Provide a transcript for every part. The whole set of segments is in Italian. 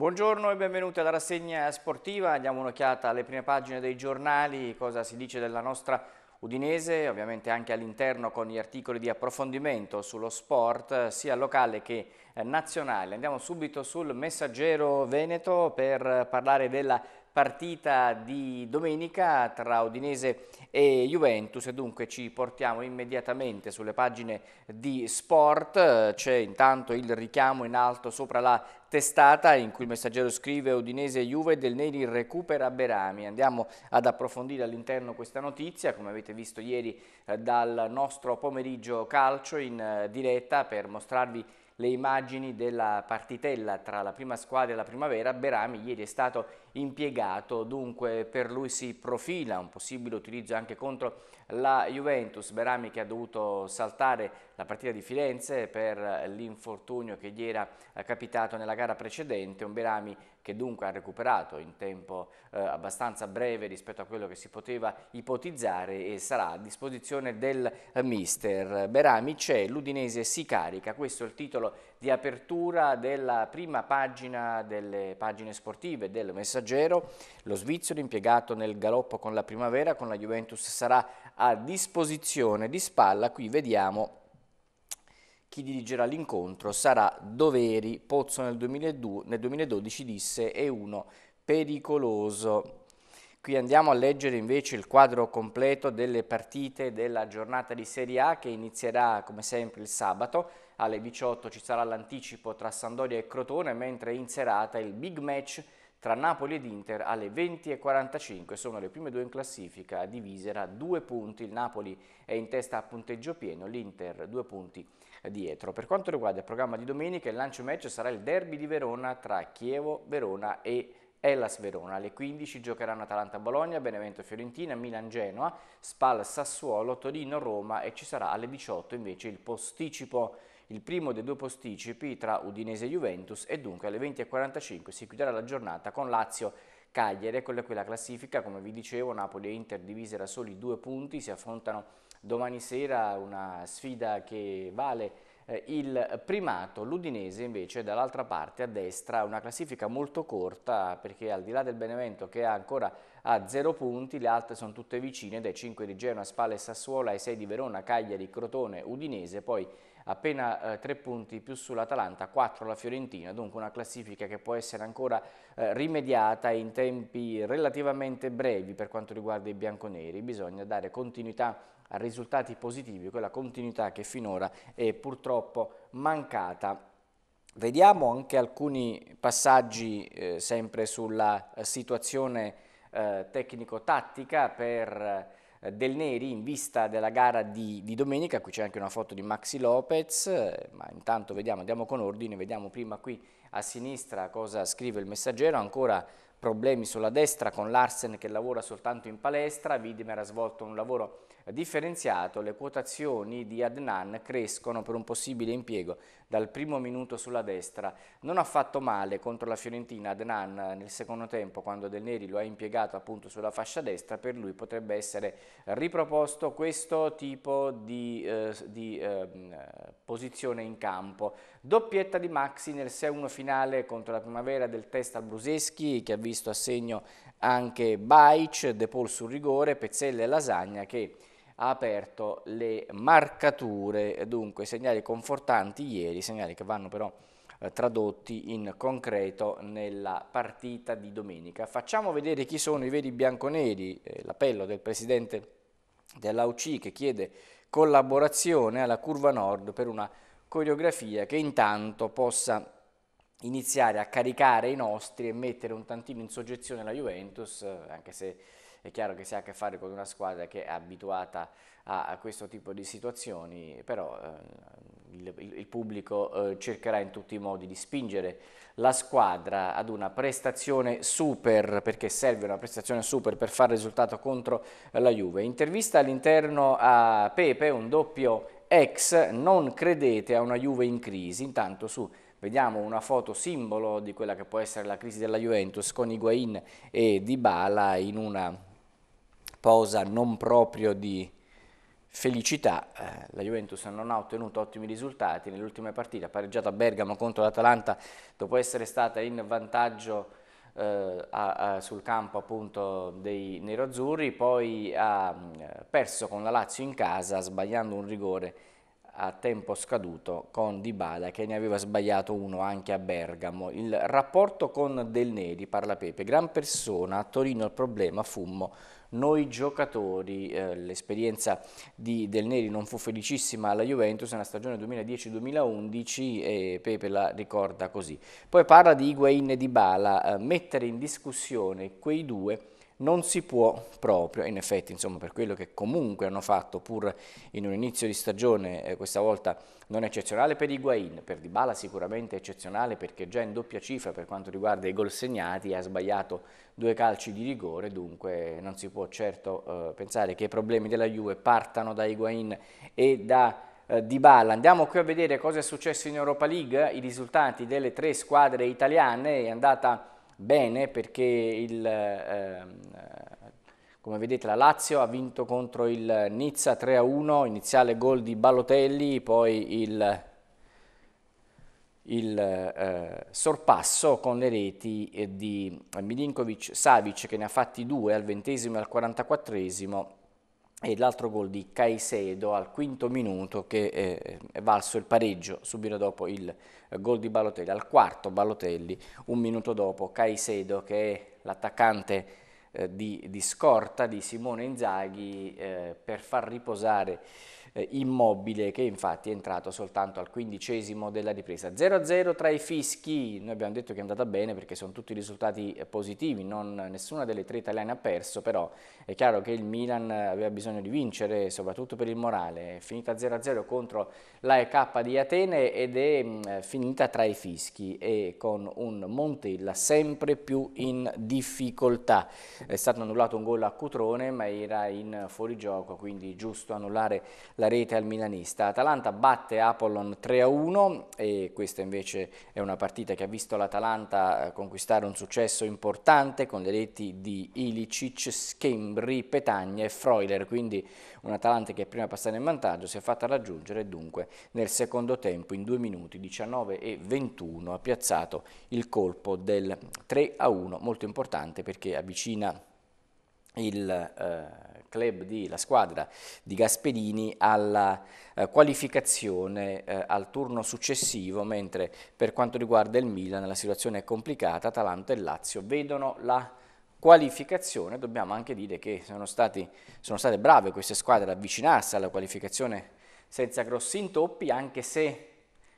Buongiorno e benvenuti alla rassegna sportiva, diamo un'occhiata alle prime pagine dei giornali, cosa si dice della nostra udinese, ovviamente anche all'interno con gli articoli di approfondimento sullo sport sia locale che eh, nazionale. Andiamo subito sul messaggero Veneto per parlare della partita di domenica tra Udinese e Juventus e dunque ci portiamo immediatamente sulle pagine di sport, c'è intanto il richiamo in alto sopra la testata in cui il messaggero scrive Udinese e Juve del Neri recupera Berami. Andiamo ad approfondire all'interno questa notizia, come avete visto ieri eh, dal nostro pomeriggio calcio in eh, diretta per mostrarvi le immagini della partitella tra la prima squadra e la primavera, Berami ieri è stato impiegato, dunque per lui si profila un possibile utilizzo anche contro la Juventus, Berami che ha dovuto saltare la partita di Firenze per l'infortunio che gli era eh, capitato nella gara precedente, un Berami che dunque ha recuperato in tempo eh, abbastanza breve rispetto a quello che si poteva ipotizzare e sarà a disposizione del eh, mister. Berami c'è, l'Udinese si carica, questo è il titolo di apertura della prima pagina delle pagine sportive del Messaggero. Lo svizzero impiegato nel galoppo con la primavera con la Juventus sarà a disposizione di spalla. Qui vediamo chi dirigerà l'incontro sarà Doveri. Pozzo nel 2012 disse è uno pericoloso. Qui andiamo a leggere invece il quadro completo delle partite della giornata di Serie A che inizierà come sempre il sabato alle 18 ci sarà l'anticipo tra Sandoria e Crotone, mentre in serata il big match tra Napoli ed Inter alle 20.45 sono le prime due in classifica, divise da due punti, il Napoli è in testa a punteggio pieno, l'Inter due punti dietro. Per quanto riguarda il programma di domenica, il lancio match sarà il derby di Verona tra Chievo, Verona e Hellas Verona. Alle 15 giocheranno Atalanta-Bologna, Benevento-Fiorentina, Milan-Genoa, Spal-Sassuolo, Torino-Roma e ci sarà alle 18 invece il posticipo il primo dei due posticipi tra Udinese e Juventus e dunque alle 20.45 si chiuderà la giornata con Lazio Cagliari, ecco, quella qui la classifica, come vi dicevo, Napoli e Inter divise da soli due punti, si affrontano domani sera una sfida che vale eh, il primato, l'Udinese invece dall'altra parte a destra una classifica molto corta perché al di là del Benevento che ha ancora a zero punti, le altre sono tutte vicine dai 5 di Genoa, Spalle e Sassuola ai 6 di Verona, Cagliari, Crotone, Udinese, poi appena eh, 3 punti più sull'Atalanta, 4 la Fiorentina, dunque una classifica che può essere ancora eh, rimediata in tempi relativamente brevi per quanto riguarda i bianconeri, bisogna dare continuità a risultati positivi, quella continuità che finora è purtroppo mancata Vediamo anche alcuni passaggi eh, sempre sulla eh, situazione eh, tecnico-tattica per del Neri in vista della gara di, di domenica, qui c'è anche una foto di Maxi Lopez, eh, ma intanto vediamo, andiamo con ordine, vediamo prima qui a sinistra cosa scrive il messaggero, ancora problemi sulla destra con Larsen che lavora soltanto in palestra, Widmer ha svolto un lavoro differenziato, le quotazioni di Adnan crescono per un possibile impiego dal primo minuto sulla destra. Non ha fatto male contro la Fiorentina Adnan nel secondo tempo quando Del Neri lo ha impiegato appunto sulla fascia destra, per lui potrebbe essere riproposto questo tipo di, eh, di eh, posizione in campo. Doppietta di Maxi nel 6-1 finale contro la primavera del test al Bruseschi che ha visto a segno anche Baic, De Paul sul rigore, Pezzella e Lasagna che ha aperto le marcature, dunque segnali confortanti ieri, segnali che vanno però eh, tradotti in concreto nella partita di domenica. Facciamo vedere chi sono i veri bianconeri, eh, l'appello del presidente dell'AUC che chiede collaborazione alla curva nord per una coreografia che intanto possa iniziare a caricare i nostri e mettere un tantino in soggezione la Juventus, eh, anche se è chiaro che si ha a che fare con una squadra che è abituata a, a questo tipo di situazioni, però eh, il, il, pubblico eh, cercherà in tutti i modi di spingere la squadra ad una prestazione super, perché serve una prestazione super per fare risultato contro la Juve. Intervista all'interno a Pepe, un doppio ex, non credete a una Juve in crisi, intanto su vediamo una foto simbolo di quella che può essere la crisi della Juventus con Higuain e Dybala in una posa non proprio di felicità, eh, la Juventus non ha ottenuto ottimi risultati nell'ultima partita, pareggiato a Bergamo contro l'Atalanta dopo essere stata in vantaggio eh, a, a, sul campo appunto dei neroazzurri, poi ha eh, perso con la Lazio in casa sbagliando un rigore a tempo scaduto con Di Dybala che ne aveva sbagliato uno anche a Bergamo. Il rapporto con Del Neri, parla Pepe, gran persona, a Torino il problema fummo noi giocatori. Eh, l'esperienza del Neri non fu felicissima alla Juventus nella stagione 2010-2011 e Pepe la ricorda così. Poi parla di Higuain e di Bala, eh, mettere in discussione quei due non si può proprio, in effetti insomma, per quello che comunque hanno fatto pur in un inizio di stagione eh, questa volta non eccezionale per Higuain, per Dybala sicuramente eccezionale perché già in doppia cifra per quanto riguarda i gol segnati ha sbagliato due calci di rigore, dunque non si può certo eh, pensare che i problemi della Juve partano da Higuain e da eh, Dybala. Andiamo qui a vedere cosa è successo in Europa League, i risultati delle tre squadre italiane, è andata bene perché il, eh, come vedete la Lazio ha vinto contro il Nizza 3-1, iniziale gol di Balotelli, poi il, il eh, sorpasso con le reti di Milinkovic-Savic che ne ha fatti due al ventesimo e al quarantaquattresimo e l'altro gol di Caicedo al quinto minuto che eh, è valso il pareggio subito dopo il eh, gol di Balotelli, al quarto Balotelli, un minuto dopo Caicedo che è l'attaccante eh, di, di, scorta di Simone Inzaghi per far riposare eh, immobile che infatti è entrato soltanto al quindicesimo della ripresa. 0-0 tra i fischi, noi abbiamo detto che è andata bene perché sono tutti risultati eh, positivi, non, nessuna delle tre italiane ha perso, però è chiaro che il Milan aveva bisogno di vincere, soprattutto per il morale, è finita 0-0 contro l'AEK di Atene ed è mh, mm, finita tra i fischi e con un Montella sempre più in difficoltà. È stato annullato un gol a Cutrone ma era in fuorigioco, quindi giusto annullare la rete al milanista. Atalanta batte Apollon 3-1 e questa invece è una partita che ha visto l'Atalanta eh, conquistare un successo importante con le reti di Ilicic, Schembri, Petagna e Freuler, quindi un'Atalanta che prima passata in vantaggio si è fatta raggiungere dunque nel secondo tempo in 2 minuti 19 e 21 ha piazzato il colpo del 3-1 molto importante perché avvicina il... Eh, club di, la squadra di Gasperini alla eh, qualificazione eh, al turno successivo, mentre per quanto riguarda il Milan la situazione è complicata, Atalanta e Lazio vedono la qualificazione, dobbiamo anche dire che sono, stati, sono state brave queste squadre ad avvicinarsi alla qualificazione senza grossi intoppi, anche se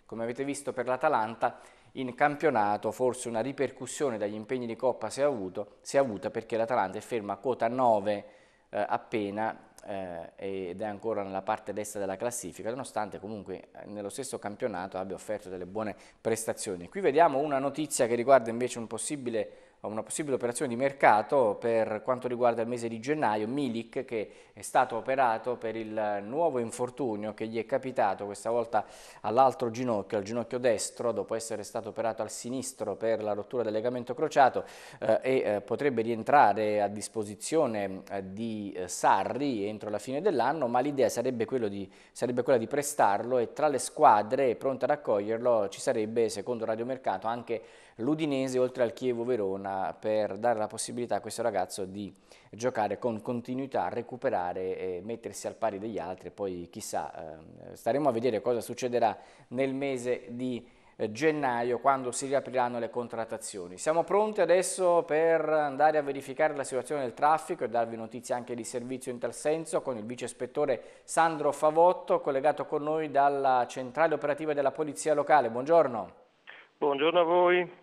come avete visto per l'Atalanta in campionato forse una ripercussione dagli impegni di Coppa si è, avuto, si è avuta perché l'Atalanta è ferma a quota 9 eh, appena eh, ed è ancora nella parte destra della classifica, nonostante comunque eh, nello stesso campionato abbia offerto delle buone prestazioni. Qui vediamo una notizia che riguarda invece un possibile una possibile operazione di mercato per quanto riguarda il mese di gennaio, Milik che è stato operato per il nuovo infortunio che gli è capitato questa volta all'altro ginocchio, al ginocchio destro, dopo essere stato operato al sinistro per la rottura del legamento crociato eh, e eh, potrebbe rientrare a disposizione eh, di eh, Sarri entro la fine dell'anno, ma l'idea sarebbe, sarebbe, quella di prestarlo e tra le squadre pronte ad accoglierlo ci sarebbe, secondo Radio Mercato, anche l'Udinese oltre al Chievo Verona per dare la possibilità a questo ragazzo di giocare con continuità, recuperare, e mettersi al pari degli altri, poi chissà, ehm, staremo a vedere cosa succederà nel mese di eh, gennaio quando si riapriranno le contrattazioni. Siamo pronti adesso per andare a verificare la situazione del traffico e darvi notizie anche di servizio in tal senso con il vice ispettore Sandro Favotto collegato con noi dalla centrale operativa della Polizia Locale. Buongiorno. Buongiorno a voi.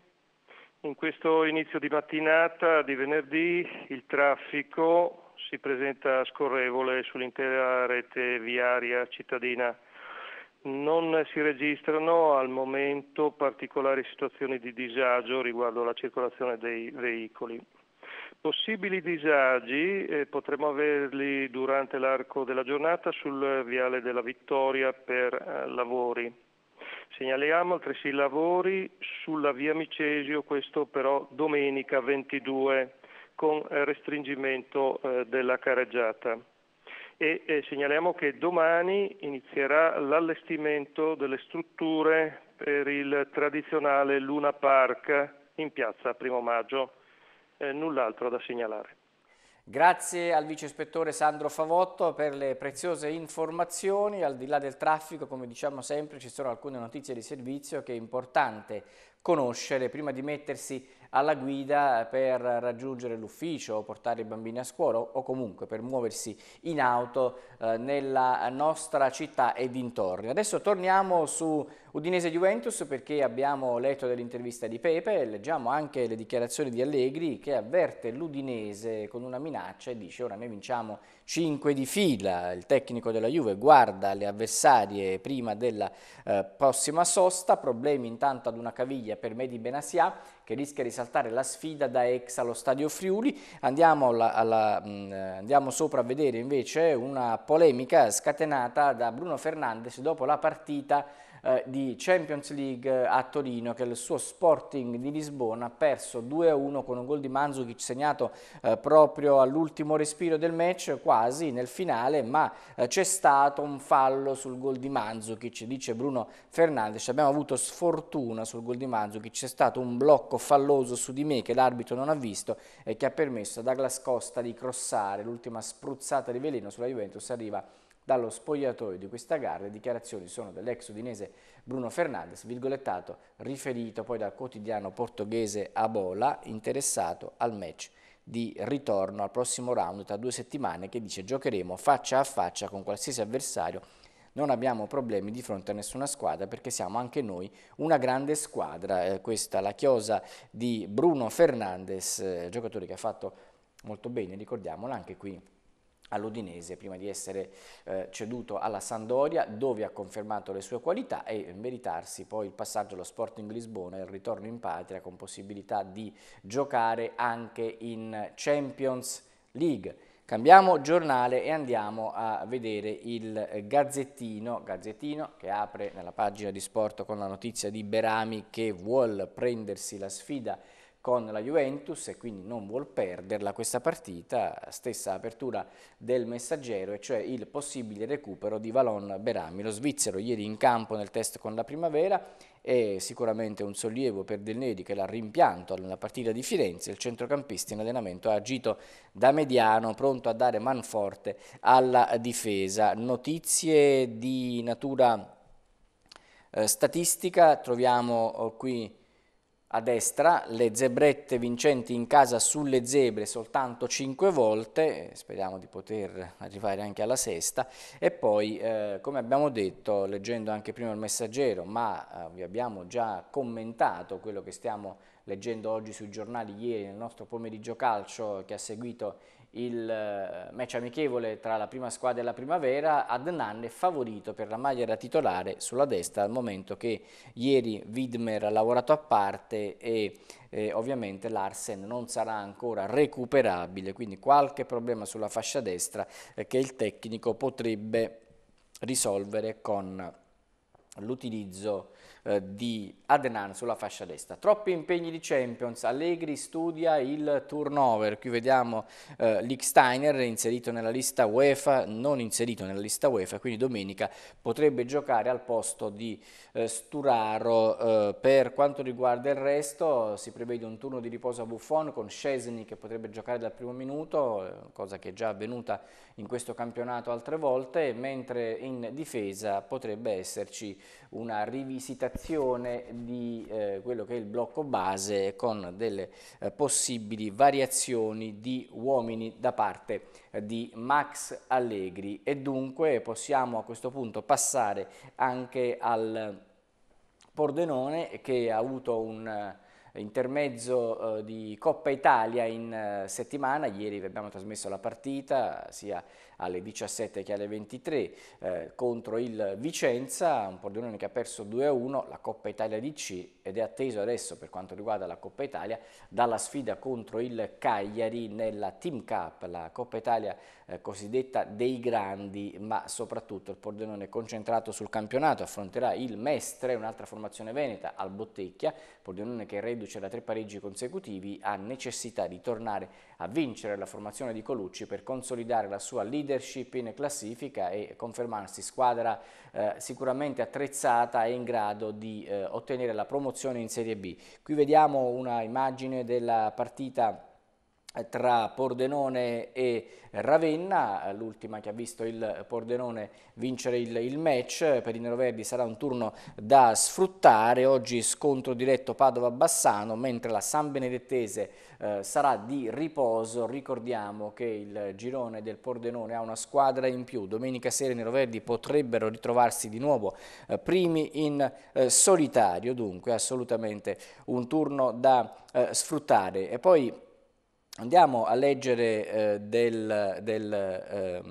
In questo inizio di mattinata di venerdì il traffico si presenta scorrevole sull'intera rete viaria cittadina. Non si registrano al momento particolari situazioni di disagio riguardo alla circolazione dei veicoli. Possibili disagi eh, potremo averli durante l'arco della giornata sul viale della Vittoria per eh, lavori. Segnaliamo altresì i lavori sulla via Micesio, questo però domenica 22 con eh, restringimento eh, della careggiata. E, eh, segnaliamo che domani inizierà l'allestimento delle strutture per il tradizionale Luna Park in piazza Primo Maggio. null'altro da segnalare. Grazie al vice ispettore Sandro Favotto per le preziose informazioni. Al di là del traffico, come diciamo sempre, ci sono alcune notizie di servizio che è importante conoscere prima di mettersi alla guida per raggiungere l'ufficio o portare i bambini a scuola o comunque per muoversi in auto eh, nella nostra città e dintorni. Adesso torniamo su Udinese-Juventus perché abbiamo letto dell'intervista di Pepe e leggiamo anche le dichiarazioni di Allegri che avverte l'Udinese con una minaccia e dice ora noi vinciamo 5 di fila, il tecnico della Juve guarda le avversarie prima della eh, prossima sosta, problemi intanto ad una caviglia per Medi Benassia che rischia di saltare la sfida da ex allo Stadio Friuli, andiamo, alla, alla, mm, mh, andiamo sopra a vedere invece una polemica scatenata da Bruno Fernandes dopo la partita eh, di Champions League eh, a Torino che il suo Sporting di Lisbona ha perso 2-1 con un gol di Manzukic segnato eh, proprio all'ultimo respiro del match, quasi nel finale, ma c'è stato un fallo sul gol di Manzukic, dice Bruno Fernandes, abbiamo avuto sfortuna sul gol di Manzukic, c'è stato un blocco falloso su di me che l'arbitro non ha visto e che ha permesso a Douglas Costa di crossare, l'ultima spruzzata di veleno sulla Juventus arriva dallo spogliatoio di questa gara. Le dichiarazioni sono dell'ex udinese Bruno Fernandes, virgolettato, riferito poi dal quotidiano portoghese Abola, interessato al match di ritorno al prossimo round tra due settimane che dice giocheremo faccia a faccia con qualsiasi avversario non abbiamo problemi di fronte a nessuna squadra perché siamo anche noi una grande squadra. Eh, questa la chiosa di Bruno Fernandes, eh, giocatore che ha fatto molto bene, ricordiamolo anche qui all'Udinese prima di essere eh, ceduto alla Sandoria dove ha confermato le sue qualità e eh, meritarsi poi il passaggio allo Sporting Lisbona e il ritorno in patria con possibilità di giocare anche in Champions League. Cambiamo giornale e andiamo a vedere il Gazzettino, Gazzettino che apre nella pagina di sport con la notizia di Berami che vuole prendersi la sfida con la Juventus e quindi non vuol perderla questa partita, stessa apertura del messaggero, e cioè il possibile recupero di Valon Berami, lo svizzero ieri in campo nel test con la primavera è sicuramente un sollievo per Del Neri che l'ha rimpianto nella partita di Firenze, il centrocampista in allenamento ha agito da mediano, pronto a dare man forte alla difesa. Notizie di natura eh, statistica troviamo oh, qui a destra, le zebrette vincenti in casa sulle zebre soltanto 5 volte, speriamo di poter arrivare anche alla sesta, e poi eh, come abbiamo detto, leggendo anche prima il messaggero, ma eh, vi abbiamo già commentato quello che stiamo leggendo oggi sui giornali ieri nel nostro pomeriggio calcio che ha seguito il eh, match amichevole tra la prima squadra e la primavera, Adnan è favorito per la maglia da titolare sulla destra al momento che ieri Widmer ha lavorato a parte e eh, ovviamente l'Arsen non sarà ancora recuperabile, quindi qualche problema sulla fascia destra eh, che il tecnico potrebbe risolvere con l'utilizzo eh, di Adnan sulla fascia destra. Troppi impegni di Champions, Allegri studia il turnover, qui vediamo eh, Licksteiner inserito nella lista UEFA, non inserito nella lista UEFA, quindi domenica potrebbe giocare al posto di eh, Sturaro. Eh, per quanto riguarda il resto si prevede un turno di riposo a Buffon con Scesni che potrebbe giocare dal primo minuto, eh, cosa che è già avvenuta in questo campionato altre volte, mentre in difesa potrebbe esserci una rivisitazione di eh, quello che è il blocco base con delle eh, possibili variazioni di uomini da parte eh, di Max Allegri e dunque possiamo a questo punto passare anche al Pordenone che ha avuto un eh, intermezzo eh, di Coppa Italia in settimana, ieri vi abbiamo trasmesso la partita sia alle 17 che alle 23 eh, contro il Vicenza, un Pordenone che ha perso 2-1, la Coppa Italia di C ed è atteso adesso per quanto riguarda la Coppa Italia dalla sfida contro il Cagliari nella Team Cup, la Coppa Italia eh, cosiddetta dei grandi, ma soprattutto il Pordenone concentrato sul campionato, affronterà il Mestre, un'altra formazione veneta, al Bottecchia, Pordenone che reduce da tre pareggi consecutivi ha necessità di tornare a vincere la formazione di Colucci per consolidare la sua leadership leadership in classifica e confermarsi squadra eh, sicuramente attrezzata e in grado di eh, ottenere la promozione in Serie B. Qui vediamo una immagine della partita tra Pordenone e Ravenna, l'ultima che ha visto il Pordenone vincere il, il, match, per i neroverdi sarà un turno da sfruttare, oggi scontro diretto Padova-Bassano, mentre la San Benedettese eh, sarà di riposo, ricordiamo che il girone del Pordenone ha una squadra in più, domenica sera i neroverdi potrebbero ritrovarsi di nuovo eh, primi in eh, solitario, dunque assolutamente un turno da eh, sfruttare. E poi Andiamo a leggere eh, del, del, eh,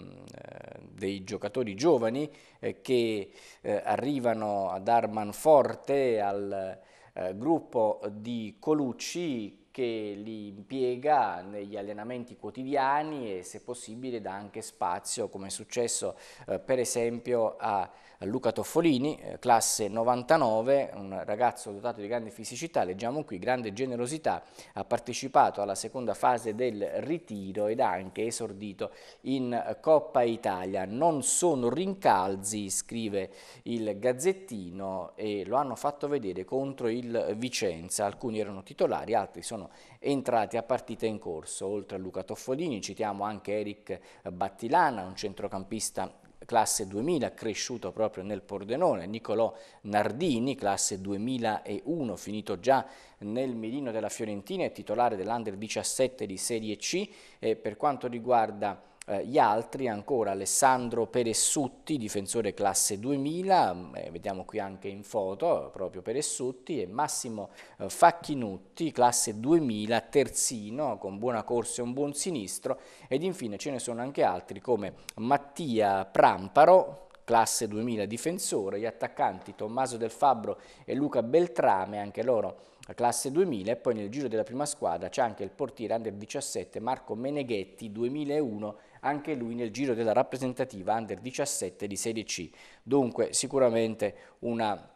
dei giocatori giovani eh, che eh, arrivano ad Armanforte, al eh, gruppo di Colucci che li impiega negli allenamenti quotidiani e se possibile dà anche spazio, come è successo eh, per esempio a Luca Toffolini, eh, classe 99, un ragazzo dotato di grande fisicità, leggiamo qui, grande generosità, ha partecipato alla seconda fase del ritiro ed ha anche esordito in eh, Coppa Italia. Non sono rincalzi, scrive il Gazzettino, e lo hanno fatto vedere contro il Vicenza. Alcuni erano titolari, altri sono entrati a partita in corso. Oltre a Luca Toffolini citiamo anche Eric Battilana, un centrocampista classe 2000, cresciuto proprio nel Pordenone, Niccolò Nardini, classe 2001, finito già nel mirino della Fiorentina, è titolare dell'Under 17 di Serie C. E per quanto riguarda eh, gli altri ancora Alessandro Peressutti, difensore classe 2000, mm, eh, vediamo qui anche in foto proprio Peressutti, e Massimo eh, Facchinutti, classe 2000, terzino, con buona corsa e un buon sinistro, ed infine ce ne sono anche altri come Mattia Pramparo, classe 2000 difensore, gli attaccanti Tommaso Del Fabbro e Luca Beltrame, anche loro eh, classe 2000 e poi nel giro della prima squadra c'è anche il portiere under 17 Marco Meneghetti 2001 anche lui nel giro della rappresentativa under 17 di Serie C. Dunque sicuramente una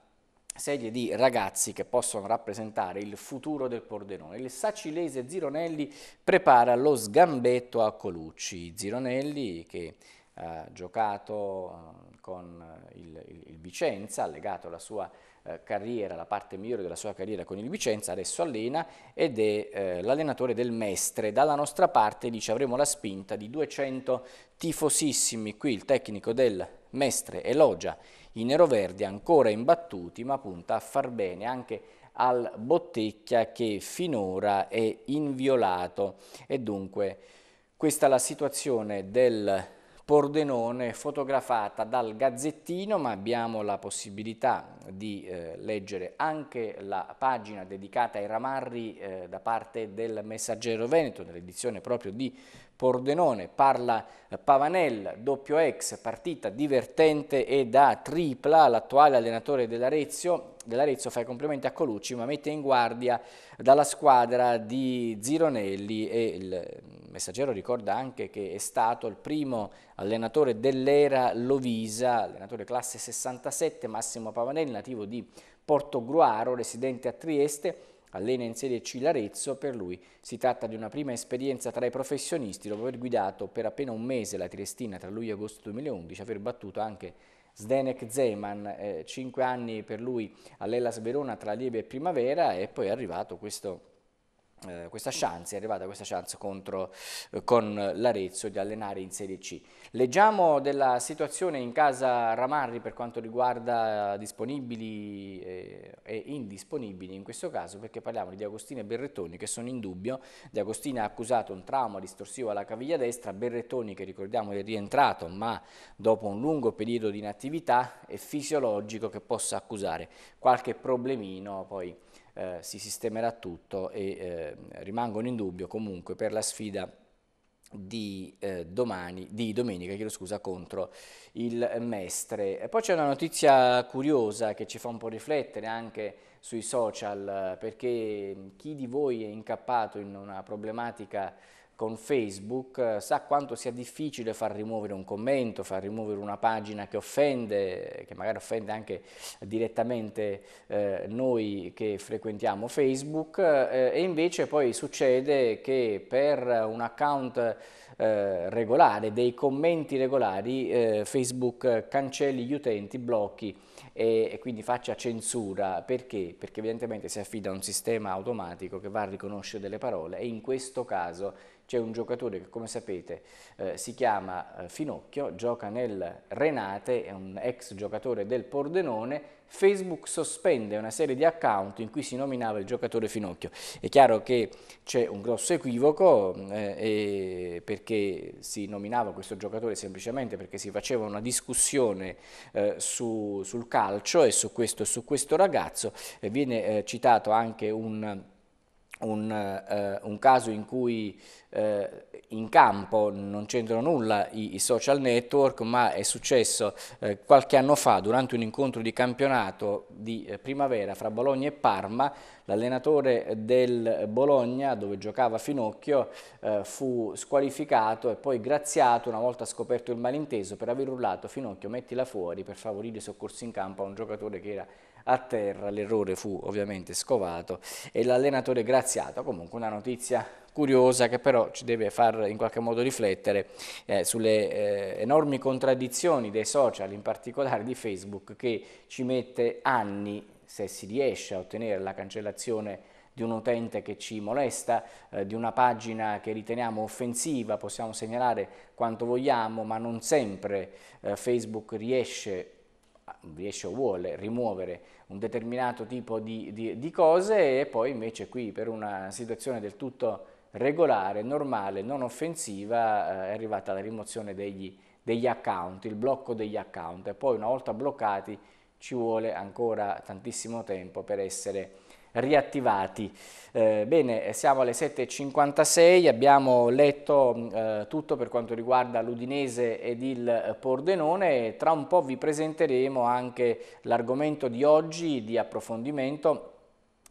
serie di ragazzi che possono rappresentare il futuro del Pordenone. Il Sacilese Zironelli prepara lo sgambetto a Colucci. Zironelli che ha giocato eh, con il, il, il Vicenza, ha legato la sua eh, carriera, la parte migliore della sua carriera con il Vicenza, adesso allena ed è eh, l'allenatore del Mestre. Dalla nostra parte dice avremo la spinta di 200 tifosissimi, qui il tecnico del Mestre elogia i neroverdi ancora imbattuti ma punta a far bene anche al Bottecchia che finora è inviolato e dunque questa è la situazione del Pordenone fotografata dal Gazzettino, ma abbiamo la possibilità di eh, leggere anche la pagina dedicata ai ramarri eh, da parte del Messaggero Veneto, nell'edizione proprio di Pordenone, parla Pavanel, doppio ex, partita divertente e da tripla, l'attuale allenatore dell'Arezzo, dell'Arezzo fa i complimenti a Colucci ma mette in guardia dalla squadra di Zironelli e il messaggero ricorda anche che è stato il primo allenatore dell'era Lovisa, allenatore classe 67, Massimo Pavanel, nativo di Portogruaro, residente a Trieste, Allena in sede C l'Arezzo, per lui si tratta di una prima esperienza tra i professionisti dopo aver guidato per appena un mese la Triestina tra luglio e agosto 2011, aver battuto anche Zdenek Zeman, eh, 5 anni per lui all'Ellas Verona tra Lieve e Primavera e poi è arrivato questo eh, questa chance, è arrivata questa chance contro, eh, con l'Arezzo di allenare in Serie C. Leggiamo della situazione in casa Ramarri per quanto riguarda disponibili eh, e indisponibili in questo caso perché parliamo di Agostina e Berrettoni che sono in dubbio. Di Agostina ha accusato un trauma distorsivo alla caviglia destra, Berrettoni che ricordiamo è rientrato ma dopo un lungo periodo di inattività è fisiologico che possa accusare qualche problemino poi eh, si sistemerà tutto e eh, rimangono in dubbio comunque per la sfida di, eh, domani, di domenica scusa, contro il Mestre. E poi c'è una notizia curiosa che ci fa un po' riflettere anche sui social, perché chi di voi è incappato in una problematica con Facebook eh, sa quanto sia difficile far rimuovere un commento, far rimuovere una pagina che offende, che magari offende anche direttamente eh, noi che frequentiamo Facebook eh, e invece poi succede che per un account eh, regolare, dei commenti regolari, eh, Facebook cancelli gli utenti, blocchi e, e quindi faccia censura. Perché? Perché evidentemente si affida a un sistema automatico che va a riconoscere delle parole e in questo caso c'è un giocatore che come sapete eh, si chiama eh, Finocchio, gioca nel Renate, è un ex giocatore del Pordenone, Facebook sospende una serie di account in cui si nominava il giocatore Finocchio. È chiaro che c'è un grosso equivoco mm, eh, perché si nominava questo giocatore semplicemente perché si faceva una discussione eh, su, sul calcio e su questo, su questo ragazzo. Eh, viene eh, citato anche un un, eh, un, caso in cui eh, in campo non c'entrano nulla i, i, social network, ma è successo eh, qualche anno fa durante un incontro di campionato di eh, primavera fra Bologna e Parma, l'allenatore del Bologna, dove giocava Finocchio, eh, fu squalificato e poi graziato una volta scoperto il malinteso per aver urlato Finocchio mettila fuori per favorire i soccorsi in campo a un giocatore che era a terra, l'errore fu ovviamente scovato e l'allenatore graziato, comunque una notizia curiosa che però ci deve far in qualche modo riflettere eh, sulle eh, enormi contraddizioni dei social, in particolare di Facebook, che ci mette anni, se si riesce a ottenere la cancellazione di un utente che ci molesta, eh, di una pagina che riteniamo offensiva, possiamo segnalare quanto vogliamo, ma non sempre eh, Facebook riesce a riesce o vuole rimuovere un determinato tipo di, di, di cose e poi invece qui per una situazione del tutto regolare, normale, non offensiva eh, è arrivata la rimozione degli, degli, account, il blocco degli account e poi una volta bloccati ci vuole ancora tantissimo tempo per essere riattivati. Eh, bene, siamo alle 7.56, abbiamo letto mm, eh, tutto per quanto riguarda l'Udinese ed il Pordenone e tra un po' vi presenteremo anche l'argomento di oggi di approfondimento.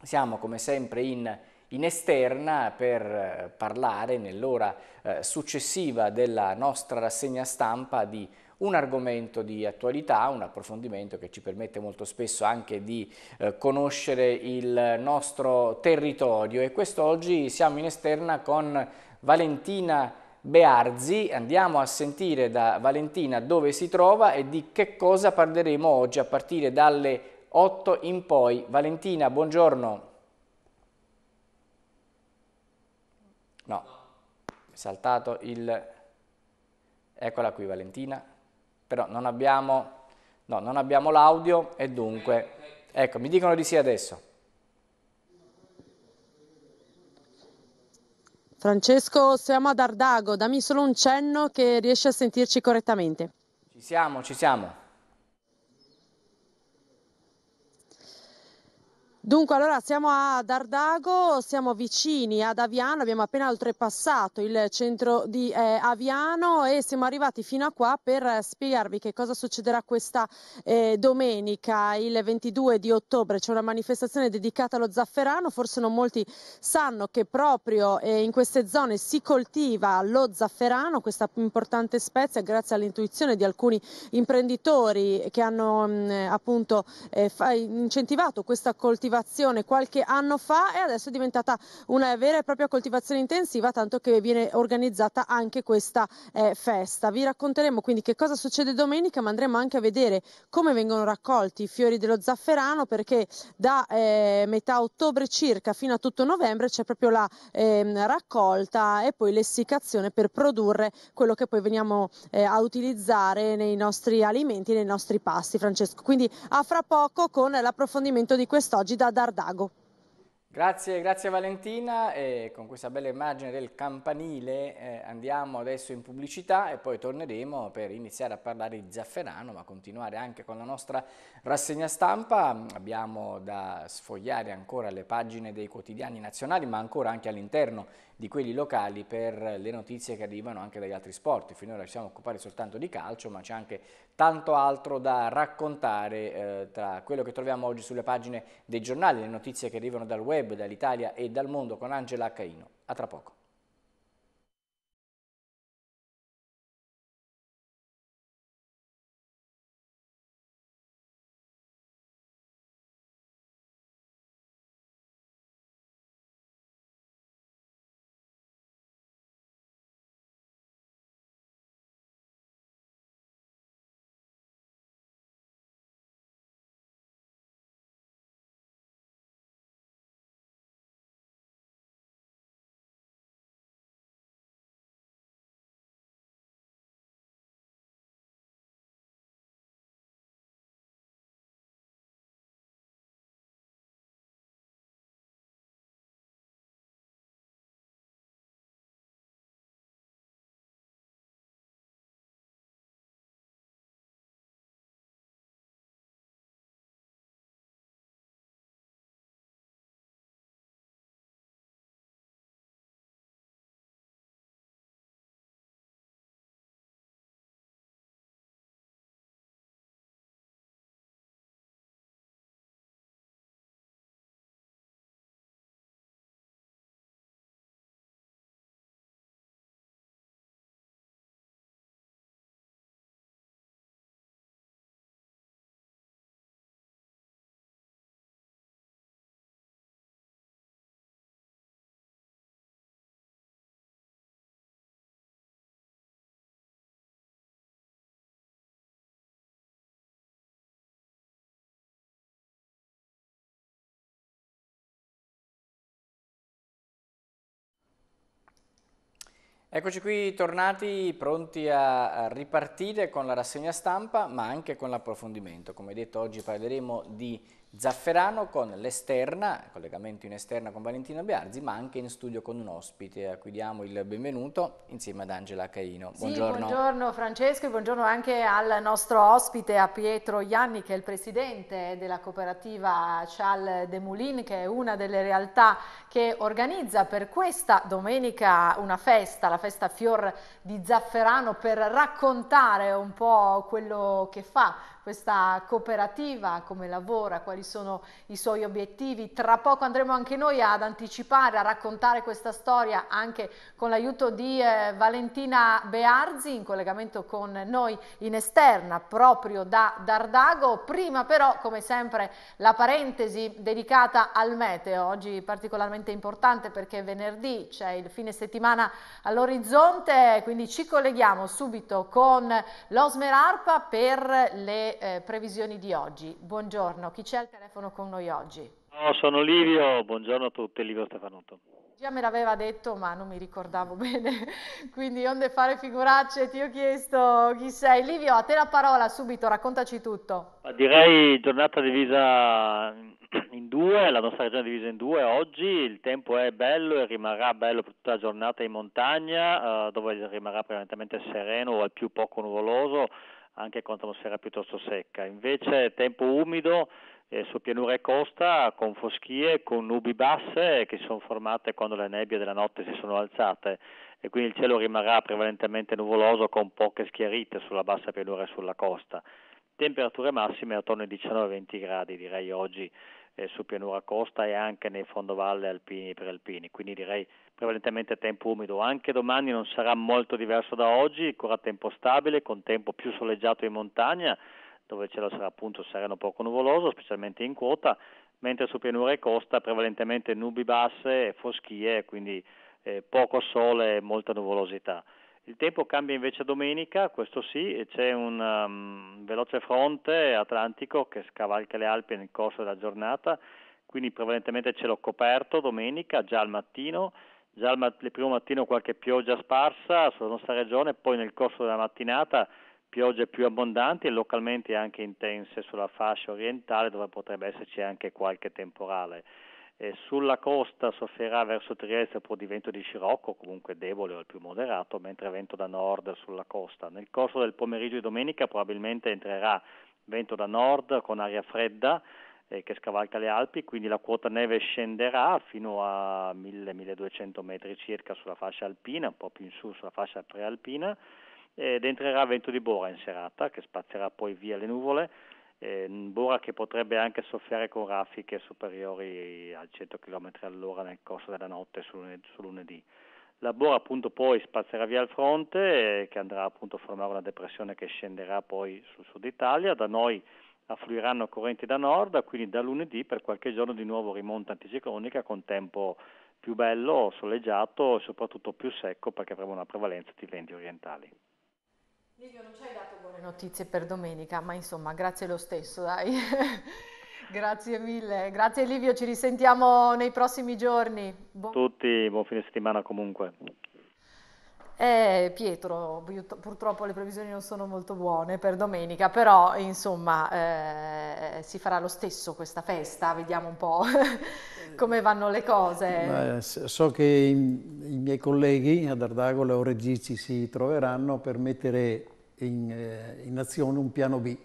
Siamo come sempre in in esterna per eh, parlare nell'ora eh, successiva della nostra rassegna stampa di un argomento di attualità, un approfondimento che ci permette molto spesso anche di eh, conoscere il nostro territorio e quest'oggi siamo in esterna con Valentina Bearzi, andiamo a sentire da Valentina dove si trova e di che cosa parleremo oggi a partire dalle 8 in poi. Valentina, buongiorno. No, saltato il... Eccola qui Valentina però non abbiamo, no, non abbiamo l'audio e dunque, ecco, mi dicono di sì adesso. Francesco, siamo ad Ardago, dammi solo un cenno che riesci a sentirci correttamente. Ci siamo, ci siamo. Dunque, allora siamo a Dardago, siamo vicini ad Aviano, abbiamo appena oltrepassato il centro di eh, Aviano e siamo arrivati fino a qua per eh, spiegarvi che cosa succederà questa eh, domenica, il 22 di ottobre. C'è una manifestazione dedicata allo zafferano, forse non molti sanno che proprio eh, in queste zone si coltiva lo zafferano, questa importante spezia, grazie all'intuizione di alcuni imprenditori che hanno mh, mm, appunto eh, incentivato questa coltivazione coltivazione qualche anno fa e adesso è diventata una vera e propria coltivazione intensiva, tanto che viene organizzata anche questa eh, festa. Vi racconteremo quindi che cosa succede domenica, ma andremo anche a vedere come vengono raccolti i fiori dello zafferano, perché da eh, metà ottobre circa fino a tutto novembre c'è proprio la eh, raccolta e poi l'essiccazione per produrre quello che poi veniamo eh, a utilizzare nei nostri alimenti, nei nostri pasti, Francesco. Quindi a fra poco con l'approfondimento di quest'oggi da Dardago. Grazie, grazie Valentina e con questa bella immagine del campanile eh, andiamo adesso in pubblicità e poi torneremo per iniziare a parlare di Zafferano ma continuare anche con la nostra rassegna stampa. Abbiamo da sfogliare ancora le pagine dei quotidiani nazionali ma ancora anche all'interno di quelli locali per le notizie che arrivano anche dagli altri sport. Finora ci siamo occupati soltanto di calcio ma c'è anche tanto altro da raccontare eh, tra quello che troviamo oggi sulle pagine dei giornali, le notizie che arrivano dal web, dall'Italia e dal mondo con Angela Caino. A tra poco. Eccoci qui tornati pronti a ripartire con la rassegna stampa ma anche con l'approfondimento. Come detto oggi parleremo di Zafferano con l'esterna, collegamento in esterna con Valentina Biarzi, ma anche in studio con un ospite a cui diamo il benvenuto insieme ad Angela Caino. Buongiorno. Sì, buongiorno Francesco e buongiorno anche al nostro ospite, a Pietro Ianni, che è il presidente della cooperativa Chal de Moulin, che è una delle realtà che organizza per questa domenica una festa, la festa Fior di Zafferano, per raccontare un po' quello che fa questa cooperativa, come lavora, quali sono i suoi obiettivi. Tra poco andremo anche noi ad anticipare, a raccontare questa storia anche con l'aiuto di eh, Valentina Bearzi in collegamento con noi in esterna proprio da Dardago. Prima però, come sempre, la parentesi dedicata al meteo, oggi particolarmente importante perché venerdì c'è il fine settimana all'orizzonte, quindi ci colleghiamo subito con l'Osmer Arpa per le eh, previsioni di oggi. Buongiorno, chi c'è al telefono con noi oggi? No, sono Livio, buongiorno a tutti, Livio Stefanotto. Già me l'aveva detto ma non mi ricordavo bene, quindi onde fare figuracce ti ho chiesto chi sei. Livio, a te la parola subito, raccontaci tutto. Direi giornata divisa in due, la nostra regione è divisa in due oggi, il tempo è bello e rimarrà bello per tutta la giornata in montagna, eh, dove rimarrà prevalentemente sereno o al più poco nuvoloso anche con atmosfera piuttosto secca. Invece tempo umido eh, su pianura e costa con foschie, con nubi basse eh, che si sono formate quando le nebbie della notte si sono alzate e quindi il cielo rimarrà prevalentemente nuvoloso con poche schiarite sulla bassa pianura e sulla costa. Temperature massime attorno ai 19-20 gradi direi oggi eh, su pianura costa e anche nei fondovalle alpini e prealpini, quindi direi prevalentemente tempo umido. Anche domani non sarà molto diverso da oggi, ancora tempo stabile, con tempo più soleggiato in montagna, dove ce la sarà appunto sereno poco nuvoloso, specialmente in quota, mentre su pianura e costa prevalentemente nubi basse e foschie, quindi eh, poco sole e molta nuvolosità. Il tempo cambia invece domenica, questo sì, e c'è un um, veloce fronte atlantico che scavalca le Alpi nel corso della giornata, quindi prevalentemente cielo coperto domenica, già al mattino, già al mat- primo mattino qualche pioggia sparsa sulla nostra regione, poi nel corso della mattinata piogge più abbondanti e localmente anche intense sulla fascia orientale dove potrebbe esserci anche qualche temporale eh, sulla costa soffrirà verso Trieste può di vento di scirocco, comunque debole o il più moderato, mentre vento da nord sulla costa. Nel corso del pomeriggio di domenica probabilmente entrerà vento da nord con aria fredda eh, che scavalca le Alpi, quindi la quota neve scenderà fino a 1000-1200 metri circa sulla fascia alpina, un po' più in su sulla fascia prealpina, ed entrerà vento di bora in serata che spazierà poi via le nuvole eh, Bura che potrebbe anche soffiare con raffiche superiori a 100 km all'ora nel corso della notte su, su lunedì. La Bora appunto poi spazzerà via al fronte eh, che andrà appunto a formare una depressione che scenderà poi sul sud Italia, da noi affluiranno correnti da nord, quindi da lunedì per qualche giorno di nuovo rimonta anticiclonica con tempo più bello, soleggiato e soprattutto più secco perché avremo una prevalenza di venti orientali. Livio, non c'hai dati le notizie per domenica, ma insomma grazie lo stesso, dai. grazie mille, grazie Livio, ci risentiamo nei prossimi giorni. Buon... Tutti, buon fine settimana comunque. Eh, Pietro, purtroppo le previsioni non sono molto buone per domenica, però insomma eh, si farà lo stesso questa festa, vediamo un po' come vanno le cose. Eh, so che i, i miei colleghi ad Ardago e Oregici si troveranno per mettere in, eh, in azione un piano B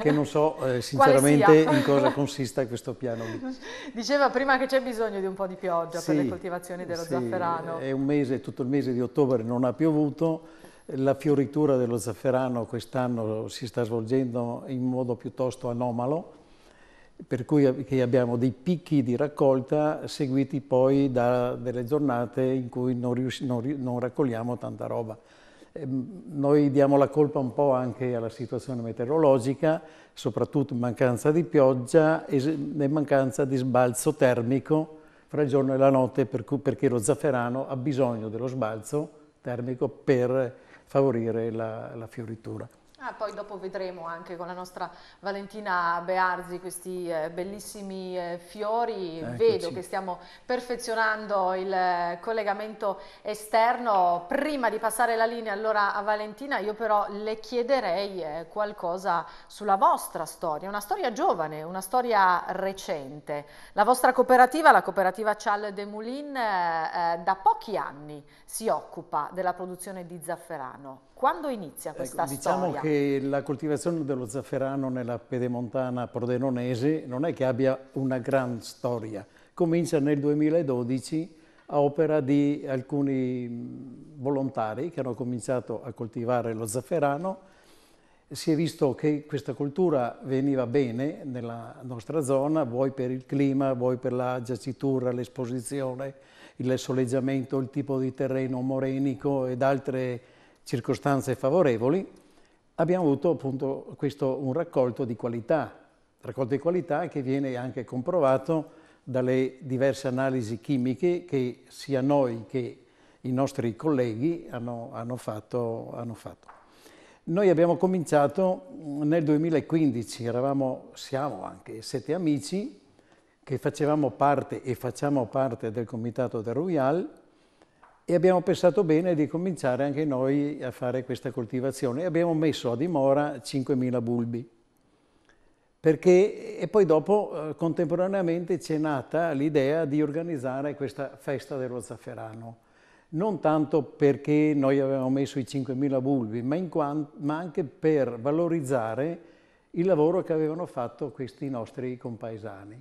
che non so eh, sinceramente in cosa consista questo piano B. Diceva prima che c'è bisogno di un po' di pioggia sì, per le coltivazioni dello sì, zafferano. È un mese, tutto il mese di ottobre non ha piovuto, la fioritura dello zafferano quest'anno si sta svolgendo in modo piuttosto anomalo, per cui abbiamo dei picchi di raccolta seguiti poi da delle giornate in cui non, non, non raccogliamo tanta roba. Ehm, noi diamo la colpa un po' anche alla situazione meteorologica, soprattutto in mancanza di pioggia e in mancanza di sbalzo termico fra il giorno e la notte perché lo zafferano ha bisogno dello sbalzo termico per favorire la, la fioritura. Ah, poi dopo vedremo anche con la nostra Valentina Bearzi questi eh, bellissimi eh, fiori. Eccoci. Vedo che stiamo perfezionando il eh, collegamento esterno. Prima di passare la linea allora a Valentina, io però le chiederei eh, qualcosa sulla vostra storia, una storia giovane, una storia recente. La vostra cooperativa, la cooperativa Chal de Moulin, eh, eh, da pochi anni si occupa della produzione di zafferano. Quando inizia ecco, questa ecco, diciamo storia? Diciamo che la coltivazione dello zafferano nella pedemontana prodenonese non è che abbia una gran storia. Comincia nel 2012 a opera di alcuni volontari che hanno cominciato a coltivare lo zafferano. Si è visto che questa cultura veniva bene nella nostra zona, vuoi per il clima, vuoi per la giacitura, l'esposizione, il soleggiamento, il tipo di terreno morenico ed altre circostanze favorevoli, abbiamo avuto appunto questo, un raccolto di qualità, raccolto di qualità che viene anche comprovato dalle diverse analisi chimiche che sia noi che i nostri colleghi hanno, hanno, fatto, hanno fatto, Noi abbiamo cominciato nel 2015, eravamo, siamo anche sette amici che facevamo parte e facciamo parte del comitato del Royal e abbiamo pensato bene di cominciare anche noi a fare questa coltivazione e abbiamo messo a dimora 5.000 bulbi. Perché, e poi dopo, eh, contemporaneamente, c'è nata l'idea di organizzare questa festa dello zafferano. Non tanto perché noi avevamo messo i 5.000 bulbi, ma, quanto, ma anche per valorizzare il lavoro che avevano fatto questi nostri compaesani.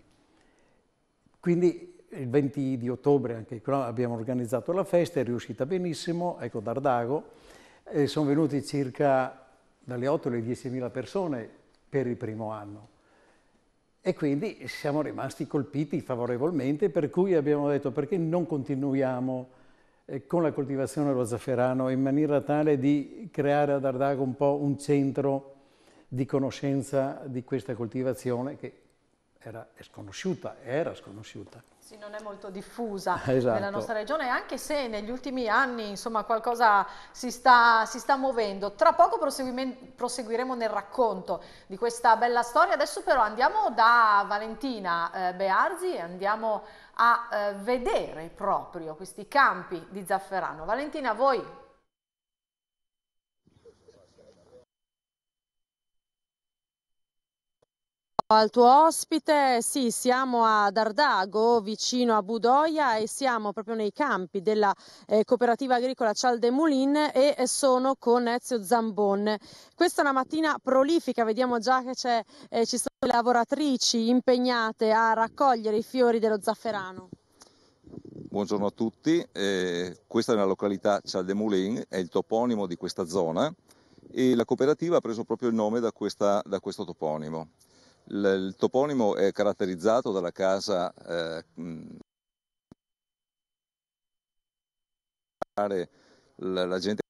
Quindi il 20 di ottobre anche qua abbiamo organizzato la festa, è riuscita benissimo, ecco Dardago, e sono venuti circa dalle 8 alle 10 mila persone per il primo anno. E quindi siamo rimasti colpiti favorevolmente, per cui abbiamo detto perché non continuiamo eh, con la coltivazione dello zafferano in maniera tale di creare ad Ardago un po' un centro di conoscenza di questa coltivazione che era sconosciuta, era sconosciuta. Sì, non è molto diffusa esatto. nella nostra regione, anche se negli ultimi anni insomma, qualcosa si sta, si sta muovendo. Tra poco proseguiremo nel racconto di questa bella storia. Adesso però andiamo da Valentina eh, Bearzi e andiamo a eh, vedere proprio questi campi di zafferano. Valentina, voi al tuo ospite. Sì, siamo a Dardago, vicino a Budoia e siamo proprio nei campi della eh, cooperativa agricola Cialde e sono con Ezio Zambon. Questa è una mattina prolifica, vediamo già che eh, ci sono le lavoratrici impegnate a raccogliere i fiori dello zafferano. Buongiorno a tutti, eh, questa è la località Cialde è il toponimo di questa zona e la cooperativa ha preso proprio il nome da, questa, da questo toponimo il toponimo è caratterizzato dalla casa eh, mm, la, la gente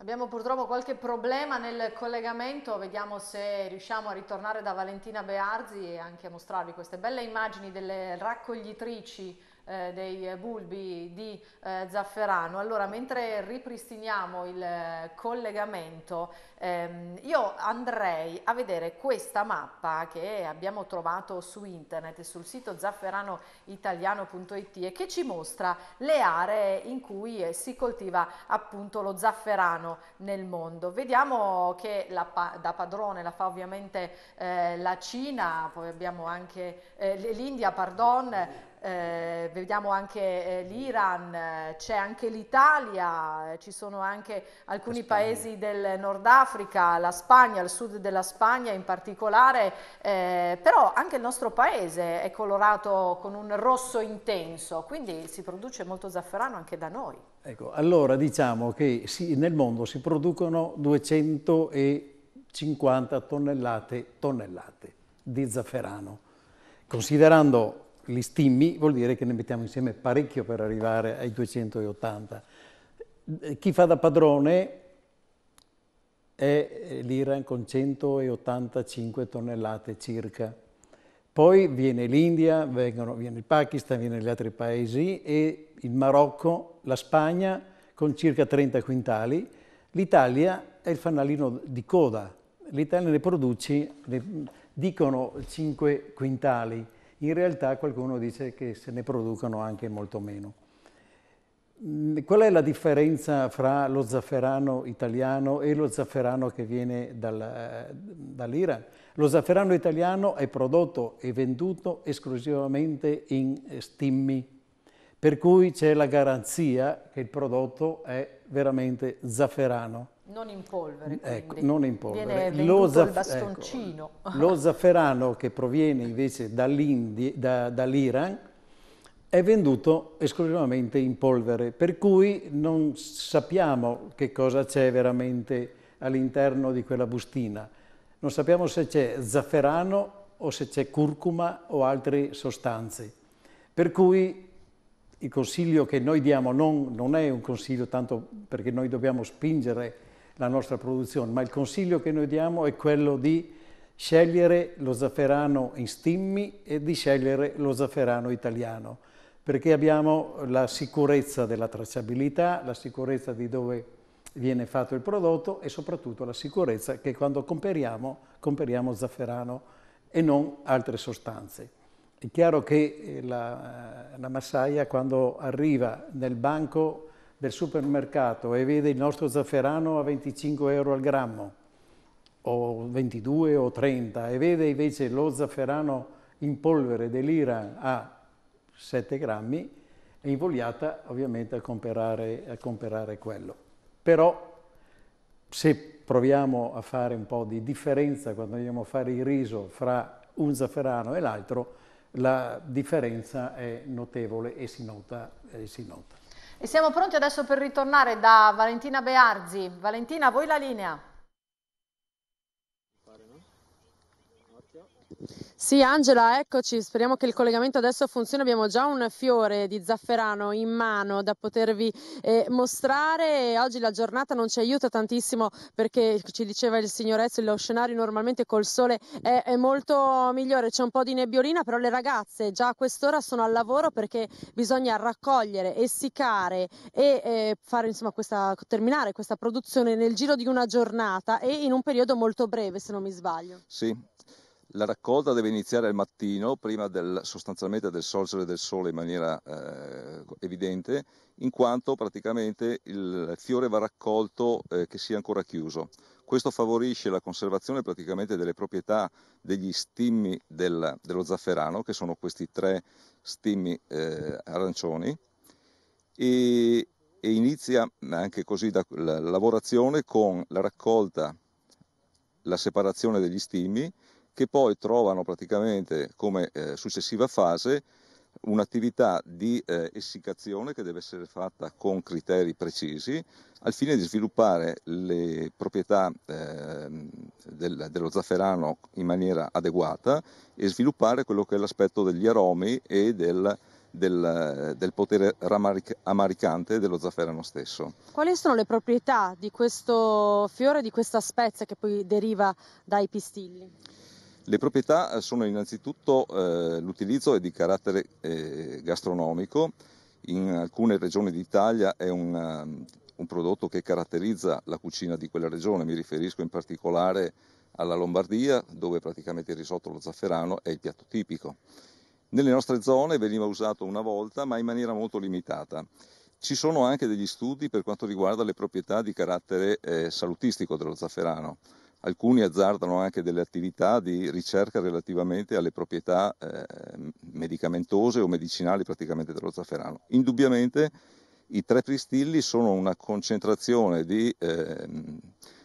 Abbiamo purtroppo qualche problema nel collegamento, vediamo se riusciamo a ritornare da Valentina Bearzi e anche a mostrarvi queste belle immagini delle raccoglitrici eh, dei bulbi di eh, zafferano. Allora, mentre ripristiniamo il eh, collegamento, ehm, io andrei a vedere questa mappa che abbiamo trovato su internet, sul sito zafferanoitaliano.it e che ci mostra le aree in cui eh, si coltiva appunto lo zafferano nel mondo. Vediamo che la, da padrone la fa ovviamente eh, la Cina, poi abbiamo anche eh, l'India, pardon, eh, vediamo anche eh, l'Iran, eh, c'è anche l'Italia, eh, ci sono anche alcuni paesi del Nord Africa, la Spagna, il sud della Spagna in particolare, eh, però anche il nostro paese è colorato con un rosso intenso, quindi si produce molto zafferano anche da noi. Ecco, allora diciamo che si, nel mondo si producono 250 tonnellate, tonnellate di zafferano, considerando li stimmi, vuol dire che ne mettiamo insieme parecchio per arrivare ai 280. Chi fa da padrone è eh, l'Iran con 185 tonnellate circa. Poi viene l'India, viene il Pakistan, viene gli altri paesi e il Marocco, la Spagna con circa 30 quintali. L'Italia è il fanalino di coda. L'Italia ne produce, ne dicono 5 quintali in realtà qualcuno dice che se ne producono anche molto meno. Mm, qual è la differenza fra lo zafferano italiano e lo zafferano che viene dal, eh, dall'Iran? Lo zafferano italiano è prodotto e venduto esclusivamente in eh, stimmi, per cui c'è la garanzia che il prodotto è veramente zafferano. Non in polvere, ecco, non in polvere. Viene lo, zaf- ecco, lo zafferano che proviene invece da, dall'Iran è venduto esclusivamente in polvere, per cui non sappiamo che cosa c'è veramente all'interno di quella bustina. Non sappiamo se c'è zafferano o se c'è curcuma o altre sostanze. Per cui il consiglio che noi diamo non, non è un consiglio tanto perché noi dobbiamo spingere la nostra produzione, ma il consiglio che noi diamo è quello di scegliere lo zafferano in stimmi e di scegliere lo zafferano italiano, perché abbiamo la sicurezza della tracciabilità, la sicurezza di dove viene fatto il prodotto e soprattutto la sicurezza che quando comperiamo, comperiamo zafferano e non altre sostanze. È chiaro che la, la massaia quando arriva nel banco del supermercato e vede il nostro zafferano a 25 euro al grammo, o 22 o 30, e vede invece lo zafferano in polvere dell'Iran a 7 grammi, è invogliata ovviamente a comprare, a comprare quello. Però se proviamo a fare un po' di differenza quando andiamo a fare il riso fra un zafferano e l'altro, la differenza è notevole e si nota. E si nota. E siamo pronti adesso per ritornare da Valentina Bearzi. Valentina, a voi la linea. Sì, Angela, eccoci. Speriamo che il collegamento adesso funzioni. Abbiamo già un fiore di zafferano in mano da potervi eh, mostrare. Oggi la giornata non ci aiuta tantissimo perché ci diceva il signor Ezio, lo scenario normalmente col sole è, è, molto migliore. C'è un po' di nebbiolina, però le ragazze già a quest'ora sono al lavoro perché bisogna raccogliere, essiccare e eh, fare, insomma, questa, terminare questa produzione nel giro di una giornata e in un periodo molto breve, se non mi sbaglio. Sì. La raccolta deve iniziare al mattino, prima del, sostanzialmente del sorgere del sole in maniera eh, evidente, in quanto praticamente il fiore va raccolto eh, che sia ancora chiuso. Questo favorisce la conservazione praticamente delle proprietà degli stimmi del, dello zafferano, che sono questi tre stimmi eh, arancioni, e, e, inizia anche così da, la, lavorazione con la raccolta, la separazione degli stimmi, che poi trovano praticamente come eh, successiva fase un'attività di eh, essiccazione che deve essere fatta con criteri precisi al fine di sviluppare le proprietà eh, del, dello zafferano in maniera adeguata e sviluppare quello che è l'aspetto degli aromi e del, del, del potere ramaric- amaricante dello zafferano stesso. Quali sono le proprietà di questo fiore, di questa spezia che poi deriva dai pistilli? Le proprietà eh, sono innanzitutto eh, l'utilizzo è di carattere eh, gastronomico, in alcune regioni d'Italia è un, ehm, un prodotto che caratterizza la cucina di quella regione, mi riferisco in particolare alla Lombardia dove praticamente il risotto allo zafferano è il piatto tipico. Nelle nostre zone veniva usato una volta ma in maniera molto limitata. Ci sono anche degli studi per quanto riguarda le proprietà di carattere eh, salutistico dello zafferano. Alcuni azzardano anche delle attività di ricerca relativamente alle proprietà eh, medicamentose o medicinali praticamente dello zafferano. Indubbiamente i tre pristilli sono una concentrazione di, eh,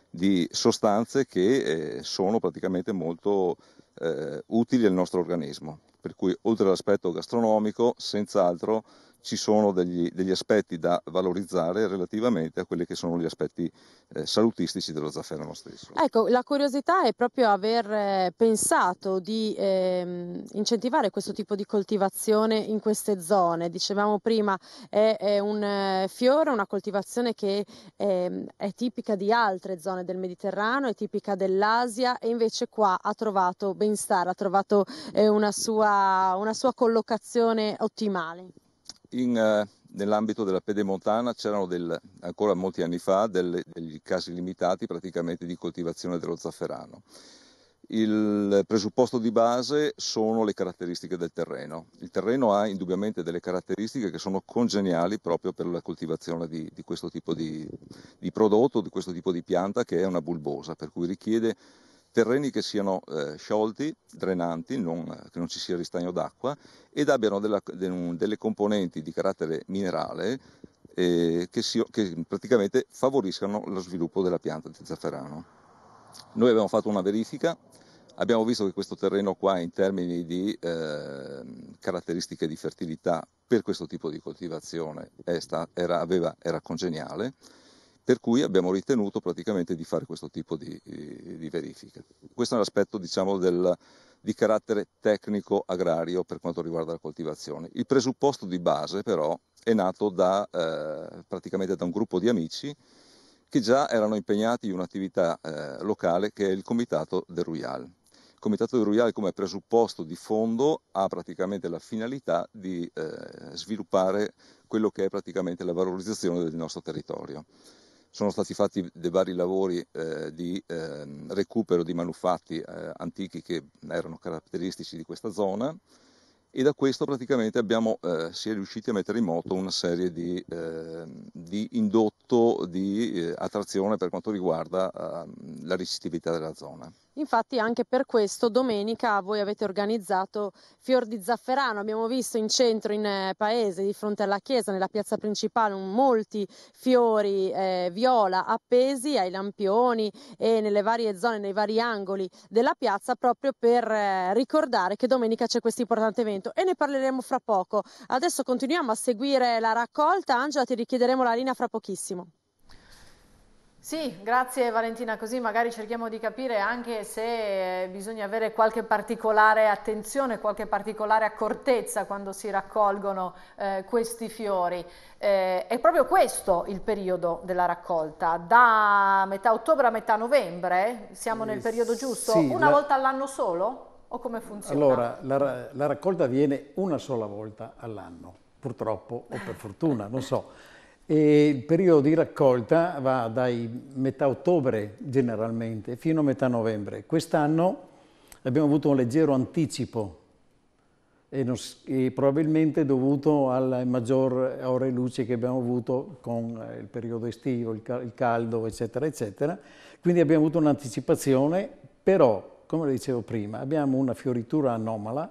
di sostanze che eh, sono praticamente molto eh, utili al nostro organismo, per cui oltre all'aspetto gastronomico, senz'altro ci sono degli, degli, aspetti da valorizzare relativamente a quelli che sono gli aspetti eh, salutistici dello zafferano stesso. Ecco, la curiosità è proprio aver eh, pensato di eh, incentivare questo tipo di coltivazione in queste zone. Dicevamo prima, è, è un eh, fiore, una coltivazione che ehm, è tipica di altre zone del Mediterraneo, è tipica dell'Asia e invece qua ha trovato benstare, ha trovato eh, una sua, una sua collocazione ottimale in, eh, nell'ambito della pedemontana c'erano del, ancora molti anni fa delle, degli casi limitati praticamente di coltivazione dello zafferano. Il presupposto di base sono le caratteristiche del terreno. Il terreno ha indubbiamente delle caratteristiche che sono congeniali proprio per la coltivazione di, di questo tipo di, di prodotto, di questo tipo di pianta che è una bulbosa, per cui richiede terreni che siano eh, sciolti, drenanti, non, eh, che non ci sia ristagno d'acqua ed abbiano della, de, delle componenti di carattere minerale eh, che, si, che, praticamente favoriscano lo sviluppo della pianta di zafferano. Noi abbiamo fatto una verifica, abbiamo visto che questo terreno qua in termini di eh, caratteristiche di fertilità per questo tipo di coltivazione sta, era, aveva, era congeniale, per cui abbiamo ritenuto praticamente di fare questo tipo di, eh, di verifiche. Questo è un aspetto diciamo, di carattere tecnico agrario per quanto riguarda la coltivazione. Il presupposto di base però è nato da, eh, praticamente da un gruppo di amici che già erano impegnati in un'attività eh, locale che è il Comitato del Ruial. Il Comitato del Ruial come presupposto di fondo ha praticamente la finalità di eh, sviluppare quello che è praticamente la valorizzazione del nostro territorio sono stati fatti dei vari lavori eh, di eh, recupero di manufatti eh, antichi che erano caratteristici di questa zona e da questo praticamente abbiamo, eh, si è riusciti a mettere in moto una serie di, ehm, di indotto di eh, attrazione per quanto riguarda ehm, la resistività della zona. Infatti anche per questo domenica voi avete organizzato Fior di Zafferano, abbiamo visto in centro, in eh, paese, di fronte alla chiesa, nella piazza principale, molti fiori eh, viola appesi ai lampioni e nelle varie zone, nei vari angoli della piazza proprio per eh, ricordare che domenica c'è questo importante evento e ne parleremo fra poco. Adesso continuiamo a seguire la raccolta, Angela ti richiederemo la linea fra pochissimo. Sì, grazie Valentina, così magari cerchiamo di capire anche se eh, bisogna avere qualche particolare attenzione, qualche particolare accortezza quando si raccolgono eh, questi fiori. Eh, è proprio questo il periodo della raccolta, da metà ottobre a metà novembre, siamo nel eh, periodo giusto? Sì, una la... volta all'anno solo? O come funziona? Allora, la, la raccolta avviene una sola volta all'anno, purtroppo o per fortuna, non so. E il periodo di raccolta va dai metà ottobre generalmente fino a metà novembre. Quest'anno abbiamo avuto un leggero anticipo e, non, e probabilmente dovuto al maggior ore luce che abbiamo avuto con eh, il periodo estivo, il caldo, eccetera, eccetera. Quindi abbiamo avuto un'anticipazione, però, come dicevo prima, abbiamo una fioritura anomala,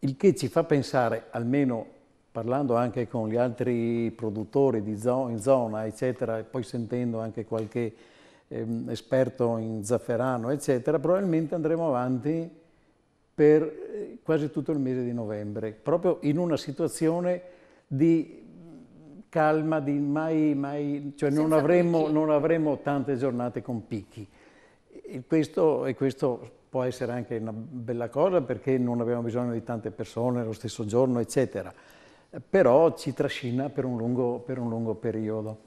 il che ci fa pensare, almeno parlando anche con gli altri produttori zona, in zona, eccetera, e poi sentendo anche qualche ehm, esperto in zafferano, eccetera, probabilmente andremo avanti per eh, quasi tutto il mese di novembre, proprio in una situazione di calma, di mai, mai cioè non avremo, non avremo, tante giornate con picchi. E questo, e questo può essere anche una bella cosa perché non abbiamo bisogno di tante persone lo stesso giorno, eccetera però ci trascina per un lungo, per un lungo periodo.